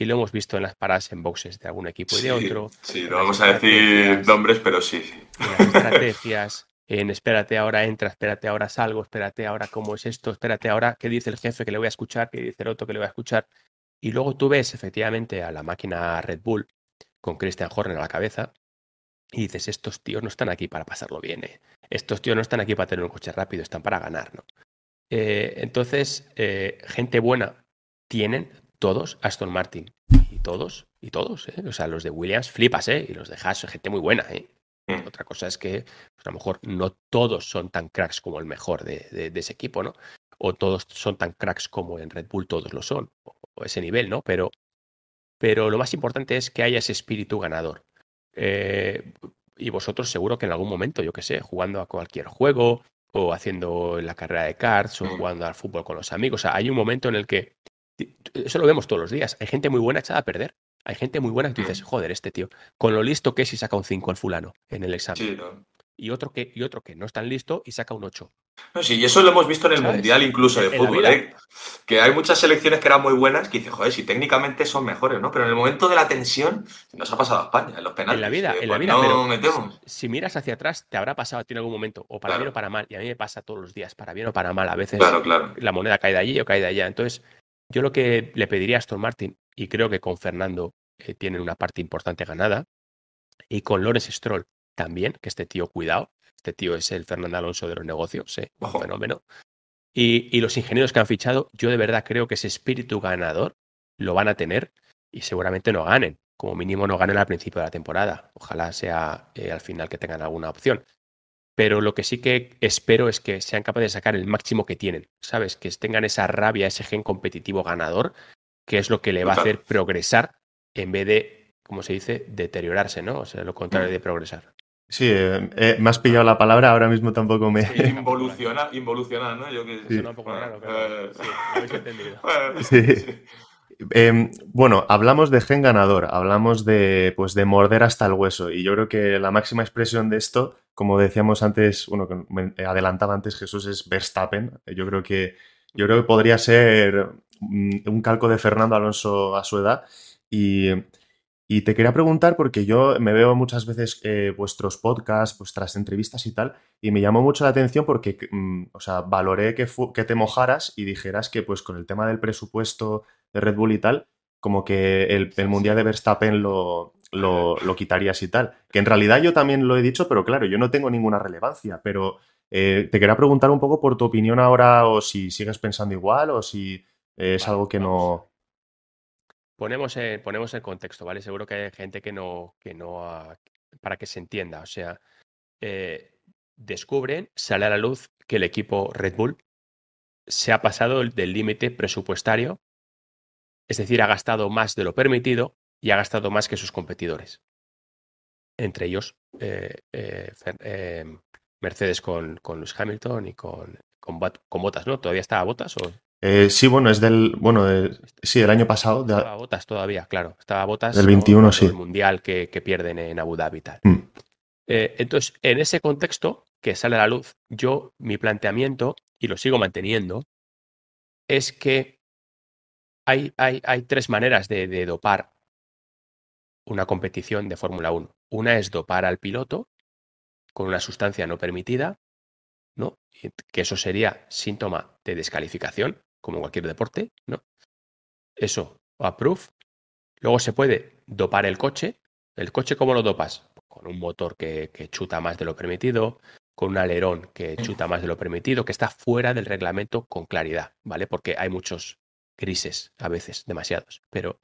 y lo hemos visto en las paradas en boxes de algún equipo y de otro. Sí, no vamos a decir nombres, pero sí. En las estrategias, en espérate ahora entra, espérate ahora salgo, espérate ahora cómo es esto, espérate ahora qué dice el jefe que le voy a escuchar, qué dice el otro que le voy a escuchar. Y luego tú ves efectivamente a la máquina Red Bull con Christian Horner a la cabeza y dices, estos tíos no están aquí para pasarlo bien, eh. estos tíos no están aquí para tener un coche rápido, están para ganar, ¿no? Eh, entonces, eh, gente buena tienen, todos Aston Martin. Y todos, y todos, ¿eh? O sea, los de Williams flipas, ¿eh? Y los de Haas, gente muy buena, ¿eh? Mm. Otra cosa es que pues, a lo mejor no todos son tan cracks como el mejor de, ese equipo, ¿no? O todos son tan cracks como en Red Bull, todos lo son, o, ese nivel, ¿no? Pero, pero lo más importante es que haya ese espíritu ganador. Eh, y vosotros seguro que en algún momento, yo qué sé, jugando a cualquier juego, o haciendo la carrera de cards, o mm. jugando al fútbol con los amigos, o sea, hay un momento en el que eso lo vemos todos los días. Hay gente muy buena echada a perder. Hay gente muy buena que tú dices, mm. joder, este tío, con lo listo que es y saca un 5 al fulano en el examen. y, otro que, y otro que no es tan listo y saca un 8. sí, y eso lo hemos visto en el Mundial incluso de fútbol, ¿eh? que hay muchas selecciones que eran muy buenas que dices, joder, si técnicamente son mejores, ¿no? Pero en el momento de la tensión nos ha pasado a España, en los penales. ¿eh? En la vida, en la vida. Si, miras hacia atrás, te habrá pasado a ti en algún momento, o para bien o para mal, y a mí me pasa todos los días, para bien o para mal, a veces claro, claro. la moneda cae de allí o cae de allá. Entonces, yo lo que le pediría a Aston Martin, y creo que con Fernando eh, tienen una parte importante ganada, y con Lorenz Stroll también, que este tío, cuidado, este tío es el Fernando Alonso de los negocios, eh, fenómeno. Y, los ingenieros que han fichado, yo de verdad creo que ese espíritu ganador lo van a tener y seguramente no ganen, como mínimo no ganen al principio de la temporada. Ojalá sea eh, al final que tengan alguna opción pero lo que sí que espero es que sean capaces de sacar el máximo que tienen, ¿sabes? Que tengan esa rabia, ese gen competitivo ganador, que es lo que le va a hacer progresar en vez de, como se dice, deteriorarse, ¿no? O sea, lo contrario mm. de progresar. Sí, eh, eh, me has pillado la palabra, ahora mismo tampoco me... Involucionar, involucionar, ¿no? Yo que... un poco raro, sí, entendido. bueno, hablamos de gen ganador, hablamos de, pues, de morder hasta el hueso y yo creo que la máxima expresión de esto como decíamos antes, uno que me adelantaba antes Jesús es Verstappen. Yo creo que, yo creo que podría ser mm, un calco de Fernando Alonso a su edad. Y, te quería preguntar, porque yo me veo muchas veces eh, vuestros podcasts, vuestras entrevistas y tal, y me llamó mucho la atención porque, mm, o sea, valoré que, te mojaras y dijeras que, pues, con el tema del presupuesto de Red Bull y tal, como que el, el Mundial de Verstappen lo, lo, quitarías y tal. Que en realidad yo también lo he dicho, pero claro, yo no tengo ninguna relevancia. Pero eh, te quería preguntar un poco por tu opinión ahora o si sigues pensando igual o si eh, es algo que no... Ponemos el, ponemos contexto, ¿vale? Seguro que hay gente que no, que no, para que se entienda, o sea, eh, descubren, sale a la luz que el equipo Red Bull se ha pasado del límite presupuestario, es decir, ha gastado más de lo permitido y ha gastado más que sus competidores. Entre ellos, eh, eh, eh, Mercedes con, con Hamilton y con, con, Botas, ¿no? ¿Todavía estaba a Botas? O... sí, bueno, es del. Bueno, sí, del año pasado. Estaba a Botas todavía, claro. Estaba a Botas. Del 21, sí. mundial que, pierden en Abu Dhabi y tal. Mm. entonces, en ese contexto que sale a la luz, yo, mi planteamiento, y lo sigo manteniendo, es que hay, hay, tres maneras de, de dopar una competición de Fórmula 1. Una es dopar al piloto con una sustancia no permitida, ¿no? que eso sería síntoma de descalificación, como cualquier deporte, ¿no? Eso, approve. Luego se puede dopar el coche. ¿El coche cómo lo dopas? Con un motor que, chuta más de lo permitido, con un alerón que chuta más de lo permitido, que está fuera del reglamento con claridad, ¿vale? Porque hay muchos grises, a veces demasiados. Pero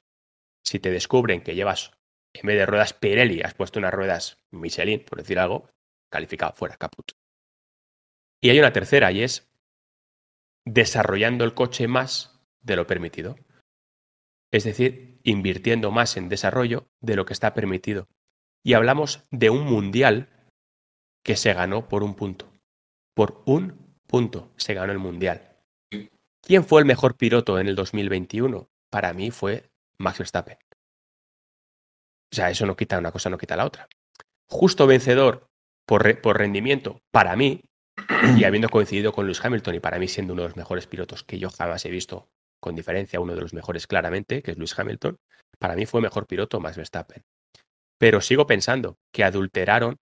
si te descubren que llevas en vez de ruedas Pirelli, has puesto unas ruedas Michelin, por decir algo, calificado fuera, caput. Y hay una tercera y es desarrollando el coche más de lo permitido. Es decir, invirtiendo más en desarrollo de lo que está permitido. Y hablamos de un mundial que se ganó por un punto. Por un punto se ganó el mundial. ¿Quién fue el mejor piloto en el 2021? Para mí fue Max Verstappen. O sea, eso no quita una cosa, no quita la otra. Justo vencedor por, por rendimiento, para mí, y *clears throat* habiendo coincidido con Lewis Hamilton y para mí siendo uno de los mejores pilotos que yo jamás he visto, con diferencia uno de los mejores claramente, que es Lewis Hamilton, para mí fue mejor piloto más Verstappen. Pero sigo pensando que adulteraron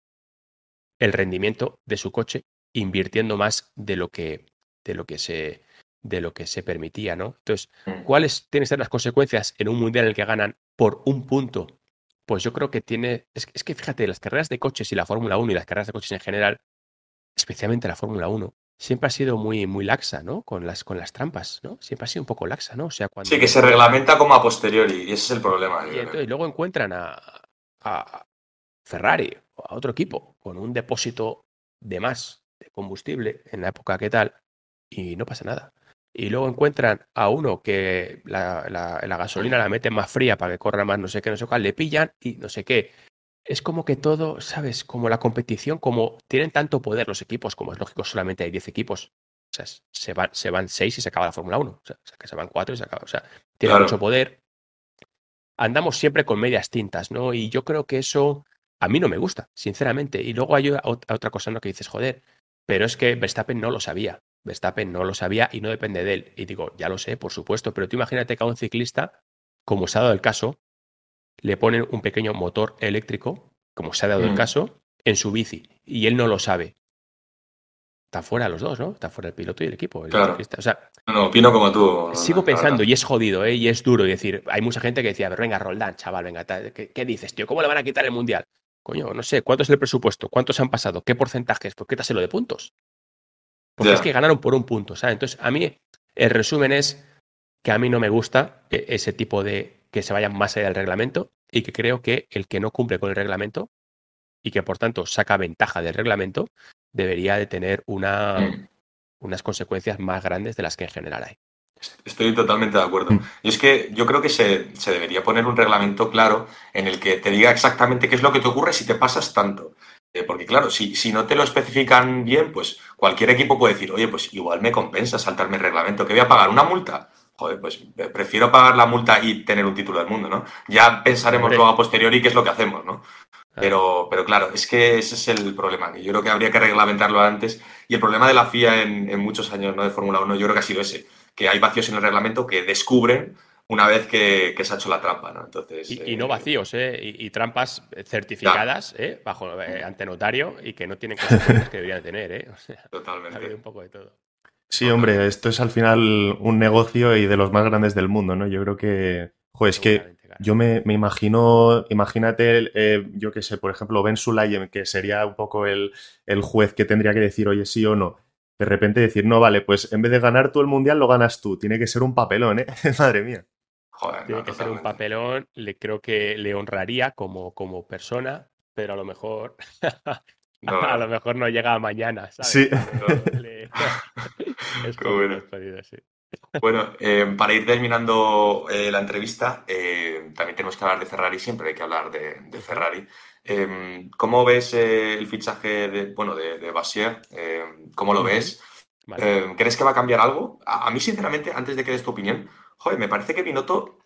el rendimiento de su coche invirtiendo más de lo que, de lo que, se, de lo que se permitía, ¿no? Entonces, mm. ¿cuáles tienen que ser las consecuencias en un mundial en el que ganan por un punto pues yo creo que tiene. Es, que fíjate, las carreras de coches y la Fórmula 1 y las carreras de coches en general, especialmente la Fórmula 1, siempre ha sido muy, muy laxa, ¿no? Con las, con las trampas, ¿no? Siempre ha sido un poco laxa, ¿no? O sea, cuando... Sí, que se reglamenta como a posteriori, y ese es el problema. Y, luego encuentran a, a Ferrari o a otro equipo con un depósito de más de combustible en la época que tal, y no pasa nada y luego encuentran a uno que la, gasolina la mete más fría para que corra más no sé qué, no sé cuál, le pillan y no sé qué. Es como que todo, ¿sabes? Como la competición, como tienen tanto poder los equipos, como es lógico, solamente hay 10 equipos. O sea, se van, se van 6 y se acaba la Fórmula 1. O sea, que se van 4 y se acaba. O sea, tienen mucho poder. Andamos siempre con medias tintas, ¿no? Y yo creo que eso a mí no me gusta, sinceramente. Y luego hay otra cosa ¿no? que dices, joder, pero es que Verstappen no lo sabía. Verstappen no lo sabía y no depende de él. Y digo, ya lo sé, por supuesto, pero tú imagínate que a un ciclista, como se ha dado el caso, le ponen un pequeño motor eléctrico, como se ha dado el mm. caso, en su bici y él no lo sabe. Está fuera los dos, ¿no? Está fuera el piloto y el equipo. claro. O sea, no, opino como tú. sigo pensando, y es jodido, ¿eh? y es duro. decir, hay mucha gente que decía, venga, Roldán, chaval, venga, ¿qué, ¿qué, dices, tío? ¿Cómo le van a quitar el mundial? Coño, no sé, ¿cuánto es el presupuesto? ¿Cuántos han pasado? ¿Qué porcentajes? Pues lo de puntos. Porque es que ganaron por un punto, ¿sabes? Entonces, a mí, el resumen es que a mí no me gusta ese tipo de que se vayan más allá del reglamento y que creo que el que no cumple con el reglamento y que por tanto saca ventaja del reglamento debería de tener una, mm. unas consecuencias más grandes de las que en general hay. Estoy totalmente de acuerdo. Mm. Y es que yo creo que se, se, debería poner un reglamento claro en el que te diga exactamente qué es lo que te ocurre si te pasas tanto. Eh, porque claro, si, si, no te lo especifican bien, pues cualquier equipo puede decir, oye, pues igual me compensa saltarme el reglamento, que voy a pagar una multa. Joder, pues prefiero pagar la multa y tener un título del mundo, ¿no? Ya pensaremos luego a posteriori qué es lo que hacemos, ¿no? Pero, pero claro, es que ese es el problema. yo creo que habría que reglamentarlo antes. Y el problema de la FIA en, muchos años de Fórmula 1, yo creo que ha sido ese, que hay vacíos en el reglamento que descubren una vez que, se ha hecho la trampa, ¿no? Entonces, y, eh, no vacíos, ¿eh? Y, trampas certificadas, ¿eh? Bajo eh, ante notario y que no tienen que deberían tener, ¿eh? O sea, un poco de todo. Sí, hombre, esto es al final un negocio y de los más grandes del mundo, ¿no? Yo creo que, joder, es que yo me, imagino, imagínate, eh, yo qué sé, por ejemplo, Ben Sulayem, que sería un poco el, el juez que tendría que decir, oye, sí o no de repente decir, no, vale, pues en vez de ganar tú el mundial, lo ganas tú. Tiene que ser un papelón, ¿eh? *laughs* Madre mía. Tiene que hacer un papelón, le creo que le honraría como, como persona, pero a lo mejor *laughs* No. A eh. lo mejor no llega mañana, ¿sabes? Sí. *laughs* *laughs* es bueno. bueno em, para ir terminando eh, la entrevista, em, también tenemos que hablar de Ferrari, siempre hay que hablar de, Ferrari. Em, ¿Cómo ves eh, el fichaje de, bueno, de, Basier? ¿Cómo lo ves? ¿Crees que va a cambiar algo? a, mí, sinceramente, antes de que des tu opinión, joder, me parece que Binotto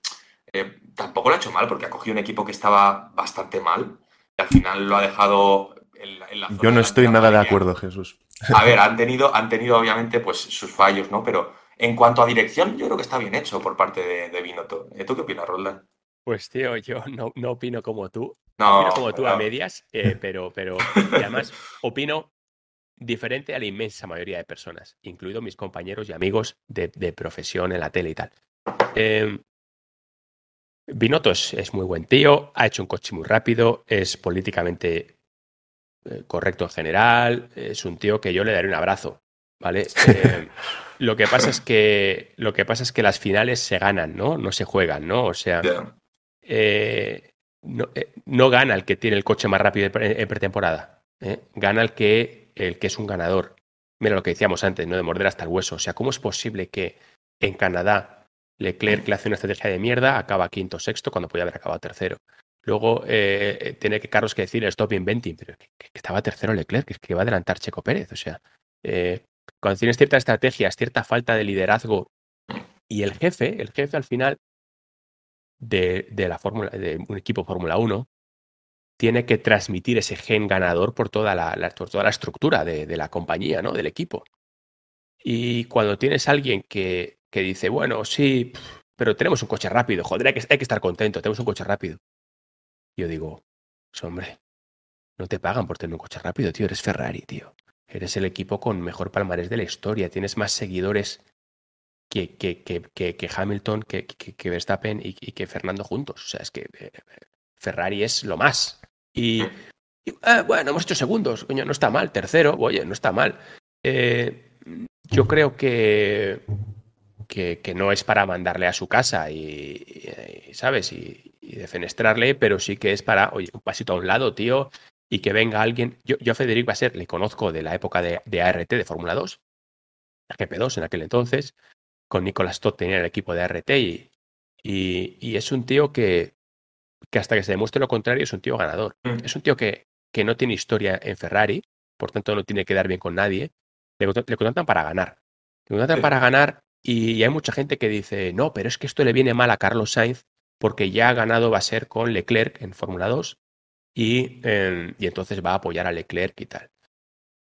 eh, tampoco lo ha hecho mal, porque ha cogido un equipo que estaba bastante mal y al final lo ha dejado en la, zona Yo no estoy nada de acuerdo, Jesús. A ver, han tenido, han tenido obviamente pues sus fallos, ¿no? Pero en cuanto a dirección, yo creo que está bien hecho por parte de, de Binotto. Eh, ¿Tú qué opinas, Roldán? Pues tío, yo no, opino como tú. No, opino como tú a medias, eh, *laughs* pero, pero además opino diferente a la inmensa mayoría de personas, Incluido mis compañeros y amigos de profesión en la tele y tal. Eh, Binotto es, muy buen tío, ha hecho un coche muy rápido, es políticamente eh, correcto en general, es un tío que yo le daré un abrazo, ¿vale? Em, lo, que pasa es que, lo que pasa es que las finales se ganan, ¿no? No se juegan, ¿no? O sea, eh, no, eh, no, gana el que tiene el coche más rápido en pretemporada, gana el que, el que es un ganador. Mira lo que decíamos antes, ¿no? De morder hasta el hueso. O sea, ¿cómo es posible que en Canadá Leclerc le hace una estrategia de mierda, acaba quinto, sexto, cuando podía haber acabado tercero. Luego eh, eh, tiene que Carlos que decir stop inventing, pero que, estaba tercero Leclerc, que, es va a adelantar Checo Pérez. O sea, eh, cuando tienes ciertas estrategias, cierta falta de liderazgo y el jefe, el jefe al final de, la fórmula, de un equipo Fórmula 1, tiene que transmitir ese gen ganador por toda la, toda estructura de, la compañía, ¿no? Del equipo. Y cuando tienes alguien que que dice, bueno, sí, pero tenemos un coche rápido, joder, hay que, hay que estar contento, tenemos un coche rápido. Yo digo, pues, hombre, no te pagan por tener un coche rápido, tío, eres Ferrari, tío. Eres el equipo con mejor palmarés de la historia, tienes más seguidores que, que, que, Hamilton, que, Verstappen y, y, que Fernando juntos. O sea, es que eh, Ferrari es lo más. Y, ah, bueno, hemos hecho segundos, coño, no está mal. Tercero, oye, no está mal. Eh, yo creo que que, no es para mandarle a su casa y, ¿sabes? Y, defenestrarle, pero sí que es para, oye, un pasito a un lado, tío, y que venga alguien. Yo, yo a Federico Basser le conozco de la época de, de ART, de Fórmula 2, GP2 en aquel entonces, con Nicolás Todd tenía el equipo de ART y, es un tío que, que hasta que se demuestre lo contrario es un tío ganador. Mm. Es un tío que, que no tiene historia en Ferrari, por tanto no tiene que dar bien con nadie. Le, contratan para ganar. Le contratan para ganar y hay mucha gente que dice, no, pero es que esto le viene mal a Carlos Sainz porque ya ha ganado va a ser con Leclerc en Fórmula 2 y, em, y, entonces va a apoyar a Leclerc y tal.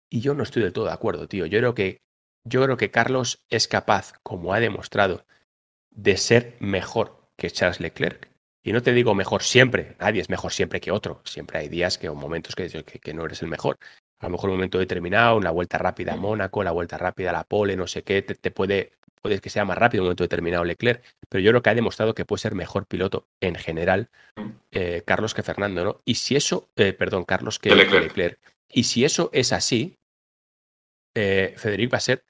Y yo no estoy del todo de acuerdo, tío. Yo creo que, yo creo que Carlos es capaz, como ha demostrado, de ser mejor que Charles Leclerc. Y no te digo mejor siempre, nadie es mejor siempre que otro. Siempre hay días que, o momentos que, que, no eres el mejor a lo mejor un momento determinado, una vuelta rápida a Mónaco, la vuelta rápida a la pole, no sé qué, te puede puede que sea más rápido en un momento determinado Leclerc, pero yo creo que ha demostrado que puede ser mejor piloto en general mm. eh, Carlos que Fernando, ¿no? Y si eso, eh, perdón, Carlos que Leclerc. Y si eso es así, eh, Federic va a ser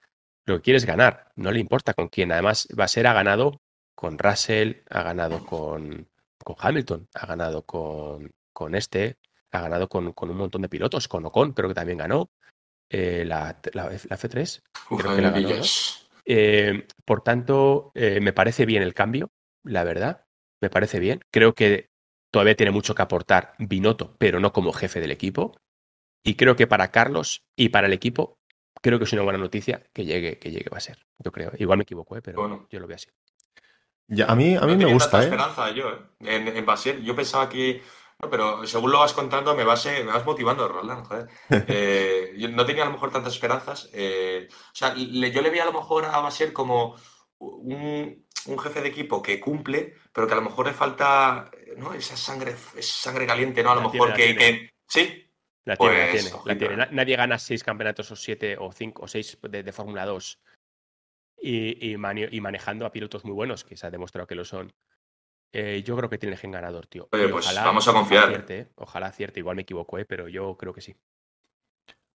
lo que quiere es ganar, no le importa con quién. Además, va a ser ha ganado con Russell, ha ganado con, con Hamilton, ha ganado con, con este, ha ganado con, con, un montón de pilotos, con Ocon creo que también ganó. Eh, la, la, F3, creo que la ganó, eh, por tanto, eh, me parece bien el cambio, la verdad. Me parece bien. Creo que todavía tiene mucho que aportar Binotto, pero no como jefe del equipo. Y creo que para Carlos y para el equipo, creo que es una buena noticia que llegue, que llegue a ser. Yo creo. Igual me equivoco, eh, pero bueno. yo lo veo así. a mí, a mí me gusta. esperanza yo, en, en Yo pensaba que pero según lo vas contando, me vas, eh, me motivando, Roland. Joder. *laughs* Eh, yo no tenía a lo mejor tantas esperanzas. Eh, o sea, yo le vi a lo mejor a Basel como un, jefe de equipo que cumple, pero que a lo mejor le falta ¿no? esa sangre sangre caliente, ¿no? A lo mejor que, Sí. La tiene, pues, Nadie gana seis campeonatos o siete o cinco o seis de, Fórmula 2 y manejando a pilotos muy buenos, que se ha demostrado que lo son eh, yo creo que tiene el gen ganador, tío. Oye, pues vamos a confiar. Ojalá cierto. igual me equivoco, eh, pero yo creo que sí.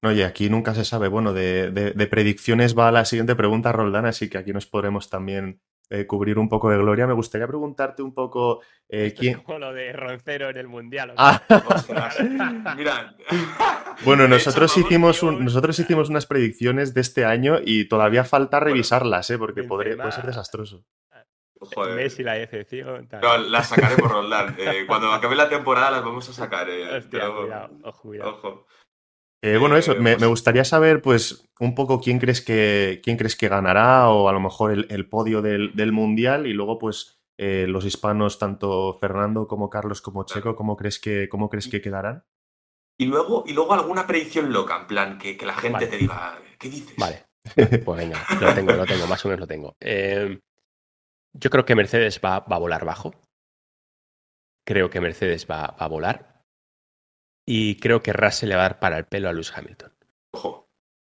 No, y aquí nunca se sabe. Bueno, de, predicciones va la siguiente pregunta, Roldán, así que aquí nos podremos también eh, cubrir un poco de gloria. Me gustaría preguntarte un poco quién. lo de Roncero en el Mundial. bueno, nosotros hicimos nosotros hicimos unas predicciones de este año y todavía falta revisarlas, porque puede ser desastroso. Messi, la decepción. las sacaremos, Roldán. *laughs* Eh, cuando acabe la temporada las vamos a sacar. Eh. ojo, eh, bueno, eso, pues me, gustaría saber, pues, un poco quién crees que, quién crees que ganará, o a lo mejor el, podio del, Mundial, y luego, pues, los hispanos, tanto Fernando como Carlos como Checo, ¿cómo crees que, cómo crees que quedarán? Y luego, y luego alguna predicción loca, en plan, que, la gente te diga, ¿qué dices? Vale. Pues venga, lo tengo, lo tengo, más o menos lo tengo. Eh, yo creo que Mercedes va, a volar bajo. Creo que Mercedes va, a volar. Y creo que Russell le va a dar para el pelo a Lewis Hamilton.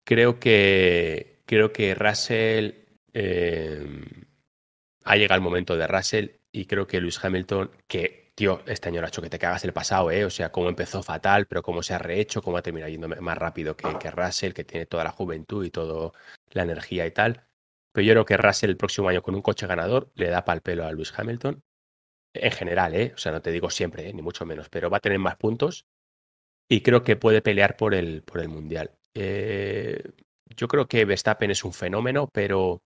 Creo que, creo que Russell. Eh, ha llegado el momento de Russell y creo que Lewis Hamilton, que tío, este año ha hecho que te cagas el pasado, ¿eh? O sea, cómo empezó fatal, pero cómo se ha rehecho, cómo ha terminado yendo más rápido que, que Russell, que tiene toda la juventud y toda la energía y tal. Pero yo creo que Russell el próximo año con un coche ganador le da pal pelo a Lewis Hamilton. En general, ¿eh? O sea, no te digo siempre, ¿eh? ni mucho menos, pero va a tener más puntos y creo que puede pelear por el, por el Mundial. Eh, yo creo que Verstappen es un fenómeno, pero,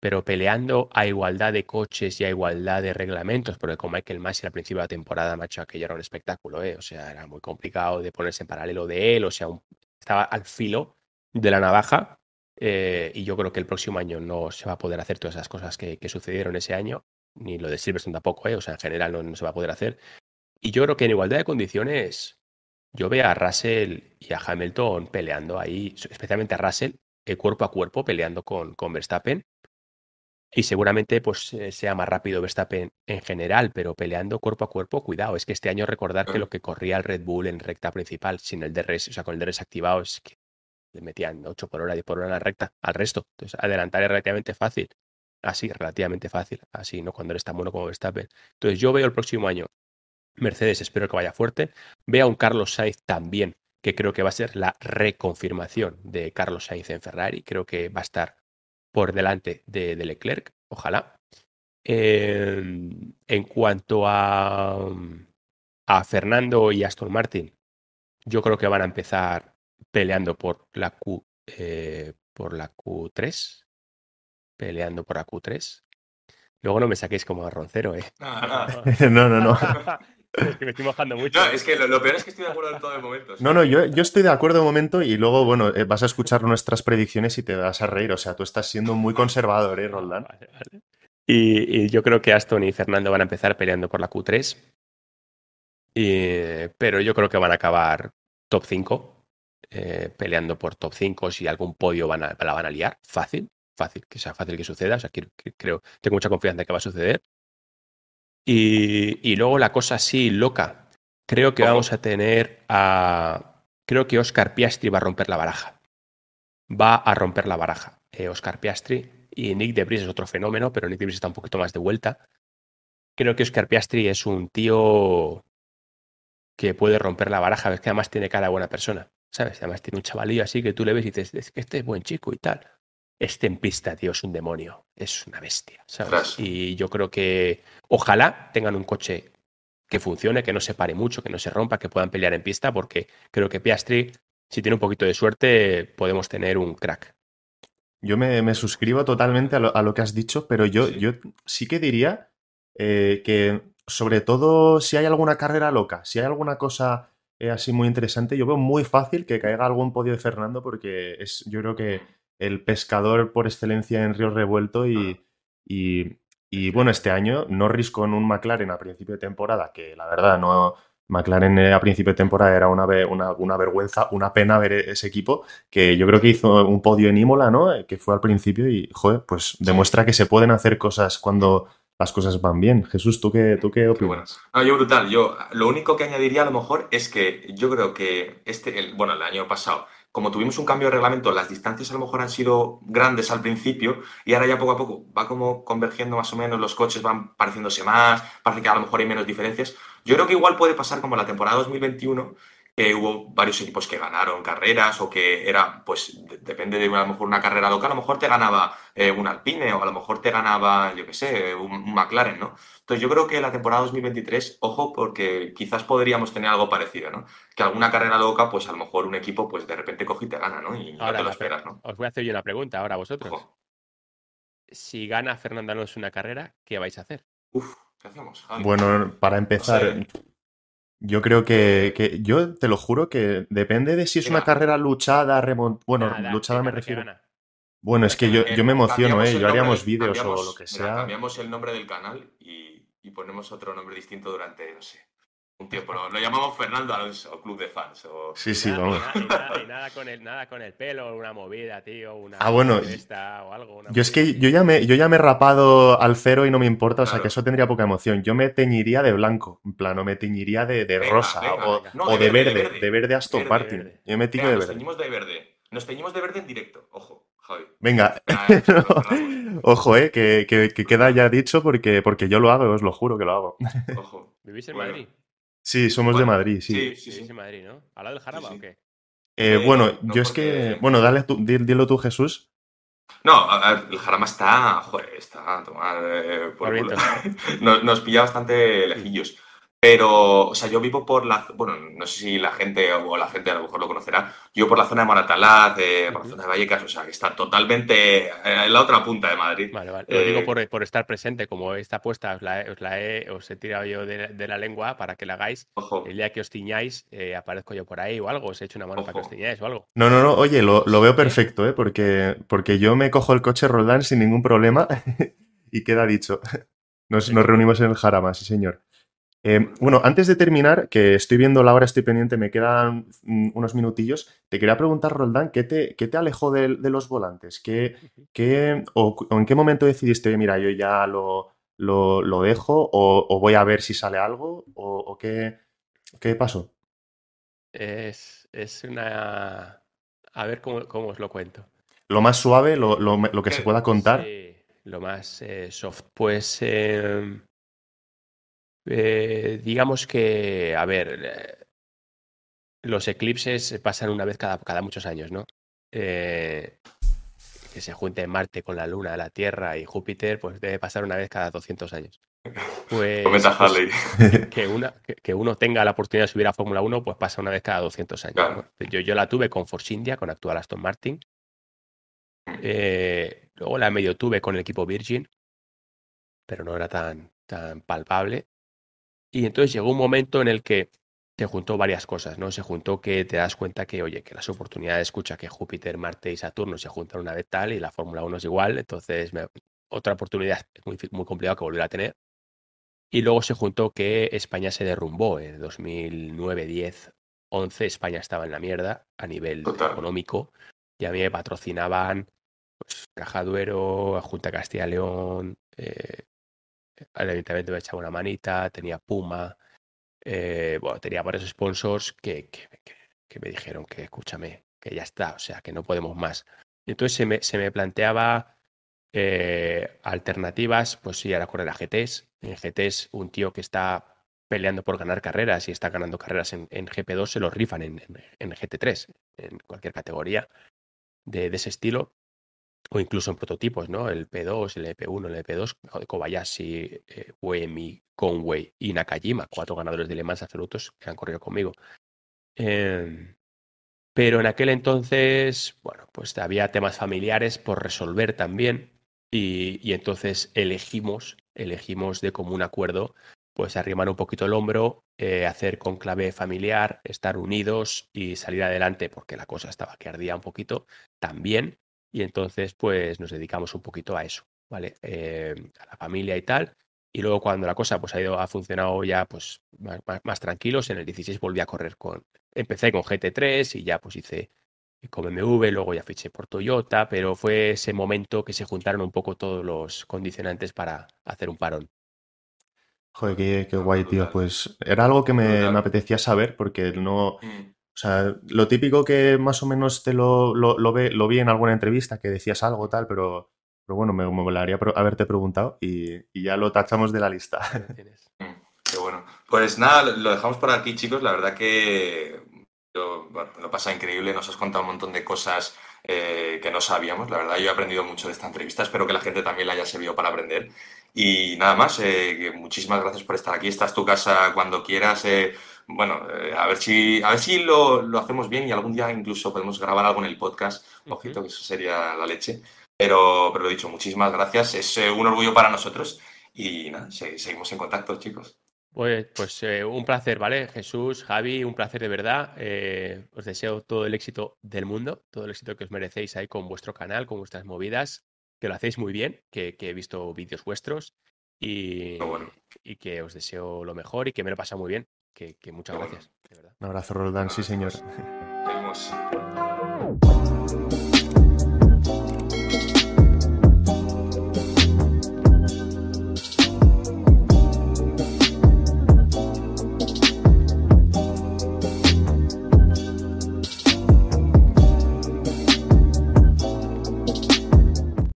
pero peleando a igualdad de coches y a igualdad de reglamentos, porque con Michael Masi al principio de la temporada, macho, aquello era un espectáculo, ¿eh? O sea, era muy complicado de ponerse en paralelo de él, o sea, estaba al filo de la navaja eh, y yo creo que el próximo año no se va a poder hacer todas esas cosas que, sucedieron ese año, ni lo de Silverstone tampoco, ¿eh? o sea, en general no, se va a poder hacer. Y yo creo que en igualdad de condiciones, yo veo a Russell y a Hamilton peleando ahí, especialmente a Russell, eh, cuerpo a cuerpo, peleando con, con Verstappen. Y seguramente pues eh, sea más rápido Verstappen en general, pero peleando cuerpo a cuerpo, cuidado. Es que este año recordar que lo que corría el Red Bull en recta principal sin el DRS, o sea, con el DRS activado, es que le metían 8 por hora, 10 por hora en la recta al resto. Entonces, adelantar es relativamente fácil. Así, relativamente fácil. Así, ¿no? Cuando eres tan bueno como Verstappen. Entonces, yo veo el próximo año Mercedes, espero que vaya fuerte. Veo a un Carlos Sainz también, que creo que va a ser la reconfirmación de Carlos Sainz en Ferrari. Creo que va a estar por delante de, Leclerc, ojalá. Eh, en cuanto a, a Fernando y Aston Martin, yo creo que van a empezar peleando por la Q eh, por la Q3. Peleando por la Q3. Luego no me saquéis como arroncero, ¿eh? Ah. *laughs* no, no, no. *laughs* es que me estoy mojando mucho. No, es que lo, peor es que estoy de acuerdo en todo el momento. No, no, yo, yo, estoy de acuerdo de momento y luego, bueno, eh, vas a escuchar nuestras predicciones y te vas a reír. O sea, tú estás siendo muy conservador, ¿eh, Roldán? Y, yo creo que Aston y Fernando van a empezar peleando por la Q3. pero yo creo que van a acabar top 5 eh, peleando por top 5, si algún podio la van a liar, fácil, fácil, que sea fácil que suceda, o creo, tengo mucha confianza en que va a suceder. Y, luego la cosa así loca, creo que vamos a tener a... Creo que Oscar Piastri va a romper la baraja. Va a romper la baraja. Eh, Oscar Piastri y Nick Debris es otro fenómeno, pero Nick Debris está un poquito más de vuelta. Creo que Oscar Piastri es un tío que puede romper la baraja, es que además tiene cara de buena persona. ¿Sabes? Además tiene un chavalillo así que tú le ves y dices, es que este es buen chico y tal. Este en pista, tío, es un demonio, es una bestia, ¿sabes? Y yo creo que ojalá tengan un coche que funcione, que no se pare mucho, que no se rompa, que puedan pelear en pista, porque creo que Piastri, si tiene un poquito de suerte, podemos tener un crack. Yo me, suscribo totalmente a lo, que has dicho, pero yo sí, yo sí que diría eh, que sobre todo si hay alguna carrera loca, si hay alguna cosa es así muy interesante. Yo veo muy fácil que caiga algún podio de Fernando porque es, yo creo que el pescador por excelencia en Río Revuelto y, y, bueno, este año no risco en un McLaren a principio de temporada, que la verdad no... McLaren eh, a principio de temporada era una, una, una, vergüenza, una pena ver e, ese equipo, que yo creo que hizo un podio en Imola, ¿no? Eh, que fue al principio y, joder, pues demuestra que se pueden hacer cosas cuando las cosas van bien. Jesús, toque qué, tú yo brutal. Yo lo único que añadiría a lo mejor es que yo creo que este, bueno, el año pasado, como tuvimos un cambio de reglamento, las distancias a lo mejor han sido grandes al principio y ahora ya poco a poco va como convergiendo más o menos, los coches van pareciéndose más, parece que a lo mejor hay menos diferencias. Yo creo que igual puede pasar como la temporada 2021 que hubo varios equipos que ganaron carreras o que era, pues depende de a lo mejor una carrera loca, a lo mejor te ganaba eh, un Alpine o a lo mejor te ganaba, yo qué sé, un, McLaren, ¿no? Entonces yo creo que la temporada 2023, ojo, porque quizás podríamos tener algo parecido, ¿no? Que alguna carrera loca, pues a lo mejor un equipo, pues de repente coge y te gana, ¿no? Y ahora te lo esperas, ¿no? Os voy a hacer yo la pregunta ahora a vosotros. Si gana Fernando Alonso una carrera, ¿qué vais a hacer? Uf, ¿qué hacemos? Bueno, para empezar... Yo creo que, yo te lo juro que depende de si es una carrera luchada, bueno, luchada me refiero. Bueno, es que yo, yo me emociono, eh. Yo haríamos vídeos o lo que sea. cambiamos el nombre del canal y, y, ponemos otro nombre distinto durante, no sé, un tiempo, pero lo llamamos Fernando Alonso, club de fans. O... Sí, sí, vamos. Y nada, con el, nada con el pelo, una movida, tío, una ah, bueno, o algo. Una yo es que yo ya, me, yo ya me he rapado al cero y no me importa, o sea que eso tendría poca emoción. Yo me teñiría de blanco, en plano, me teñiría de, de rosa, o, o, de, verde, de verde, hasta verde Yo me tiño de verde. Nos teñimos de verde. Nos teñimos de verde en directo, ojo. Javi. Venga, *laughs* ojo, eh, que, que, queda ya dicho porque, porque yo lo hago, os lo juro que lo hago. Ojo. ¿Vivís en Madrid? Sí, somos de Madrid, sí. Sí, sí, de Madrid, ¿no? ¿Habla del Jarama o qué? Eh, bueno, yo es que. Bueno, dale tú, dilo tú, Jesús. No, el Jarama está. Joder, está tomar. Eh, *laughs* nos, pilla bastante lejillos. Pero, o sea, yo vivo por la, bueno, no sé si la gente o la gente a lo mejor lo conocerá, yo por la zona de Maratalá, de, por la zona de Vallecas, o sea, que está totalmente en la otra punta de Madrid. Vale, vale. lo digo eh, por, estar presente, como esta puesta, os la, he, os he tirado yo de, la lengua para que la hagáis. El día que os tiñáis, eh, aparezco yo por ahí o algo, os he hecho una mano para que os tiñáis o algo. No, no, no, oye, lo, veo perfecto, ¿eh? Porque, porque yo me cojo el coche Roldán sin ningún problema *laughs* y queda dicho. Nos, nos reunimos en el Jarama, sí, señor. Em, bueno, antes de terminar, que estoy viendo la hora, estoy pendiente, me quedan mm, unos minutillos. Te quería preguntar, Roldán, ¿qué te, te alejó de, los volantes? ¿Qué, o, en qué momento decidiste, mira, yo ya lo, lo, dejo o, voy a ver si sale algo? ¿O, qué, qué, pasó? Es, una... A ver cómo, os lo cuento. Lo más suave, lo, que eh, se pueda contar. lo más eh, soft. Pues... Em, eh, digamos que, a ver, los eclipses pasan una vez cada, muchos años, ¿no? Eh, que se junte Marte con la Luna, la Tierra y Júpiter, pues debe pasar una vez cada 200 años. *laughs* Pues, *laughs* que, una, que, uno tenga la oportunidad de subir a Fórmula 1, pues pasa una vez cada 200 años. Yo, yo, la tuve con Force India, con actual Aston Martin. Eh, luego la medio tuve con el equipo Virgin, pero no era tan, tan palpable. Y entonces llegó un momento en el que se juntó varias cosas, ¿no? Se juntó que te das cuenta que, oye, que las oportunidades, escucha que Júpiter, Marte y Saturno se juntan una vez tal y la Fórmula 1 es igual, entonces otra oportunidad muy, muy complicada que volver a tener. Y luego se juntó que España se derrumbó en 2009, 10, 11. España estaba en la mierda a nivel económico y a mí me patrocinaban pues, Caja Duero, Junta Castilla León, eh, evidentemente ayuntamiento me echaba una manita, tenía Puma, eh, bueno, tenía varios sponsors que, que, me dijeron que escúchame, que ya está, o sea, que no podemos más. entonces se me, se me planteaba eh, alternativas, pues sí, ahora correr a GTs. En GTs, un tío que está peleando por ganar carreras y está ganando carreras en, en GP2, se lo rifan en, en, GT3, en cualquier categoría de ese estilo o incluso en prototipos, ¿no? El P2, el EP1, el EP2, Kobayashi, eh, Uemi, Conway y Nakajima, cuatro ganadores de Le Mans absolutos que han corrido conmigo. Em, pero en aquel entonces, bueno, pues había temas familiares por resolver también y, entonces elegimos, elegimos de común acuerdo, pues arrimar un poquito el hombro, eh, hacer conclave familiar, estar unidos y salir adelante porque la cosa estaba que ardía un poquito también y entonces, pues nos dedicamos un poquito a eso, ¿vale? Em, a la familia y tal. Y luego cuando la cosa pues ha ido, ha funcionado ya pues más, tranquilos, en el 16 volví a correr con, empecé con GT3 y ya pues hice con BMW, luego ya fiché por Toyota, pero fue ese momento que se juntaron un poco todos los condicionantes para hacer un parón. Joder, qué, guay, tío. Pues era algo que me, me apetecía saber porque no, mm. O sea, lo típico que más o menos te lo, lo, lo, ve, lo vi en alguna entrevista que decías algo tal, pero, pero bueno, me, me haberte preguntado y, y, ya lo tachamos de la lista. *laughs* *laughs* Mm, qué bueno. Pues nada, lo dejamos por aquí, chicos. La verdad que lo, lo pasa increíble. Nos has contado un montón de cosas eh, que no sabíamos. La verdad, yo he aprendido mucho de esta entrevista. Espero que la gente también la haya servido para aprender. Y nada más, eh, muchísimas gracias por estar aquí. Estás tu casa cuando quieras. Eh, bueno, eh, a ver si, a ver si lo, hacemos bien y algún día incluso podemos grabar algo en el podcast. Ojito, que eso sería la leche. Pero, pero lo dicho, muchísimas gracias. Es eh, un orgullo para nosotros y nada, seguimos en contacto, chicos. Pues, pues eh, un placer, ¿vale? Jesús, Javi, un placer de verdad. os deseo todo el éxito del mundo, todo el éxito que os merecéis ahí con vuestro canal, con vuestras movidas, que lo hacéis muy bien, que, he visto vídeos vuestros y, y que os deseo lo mejor y que me lo pasa muy bien que, muchas gracias. De verdad. Un abrazo, Roldán, sí, señor. Pues, *laughs*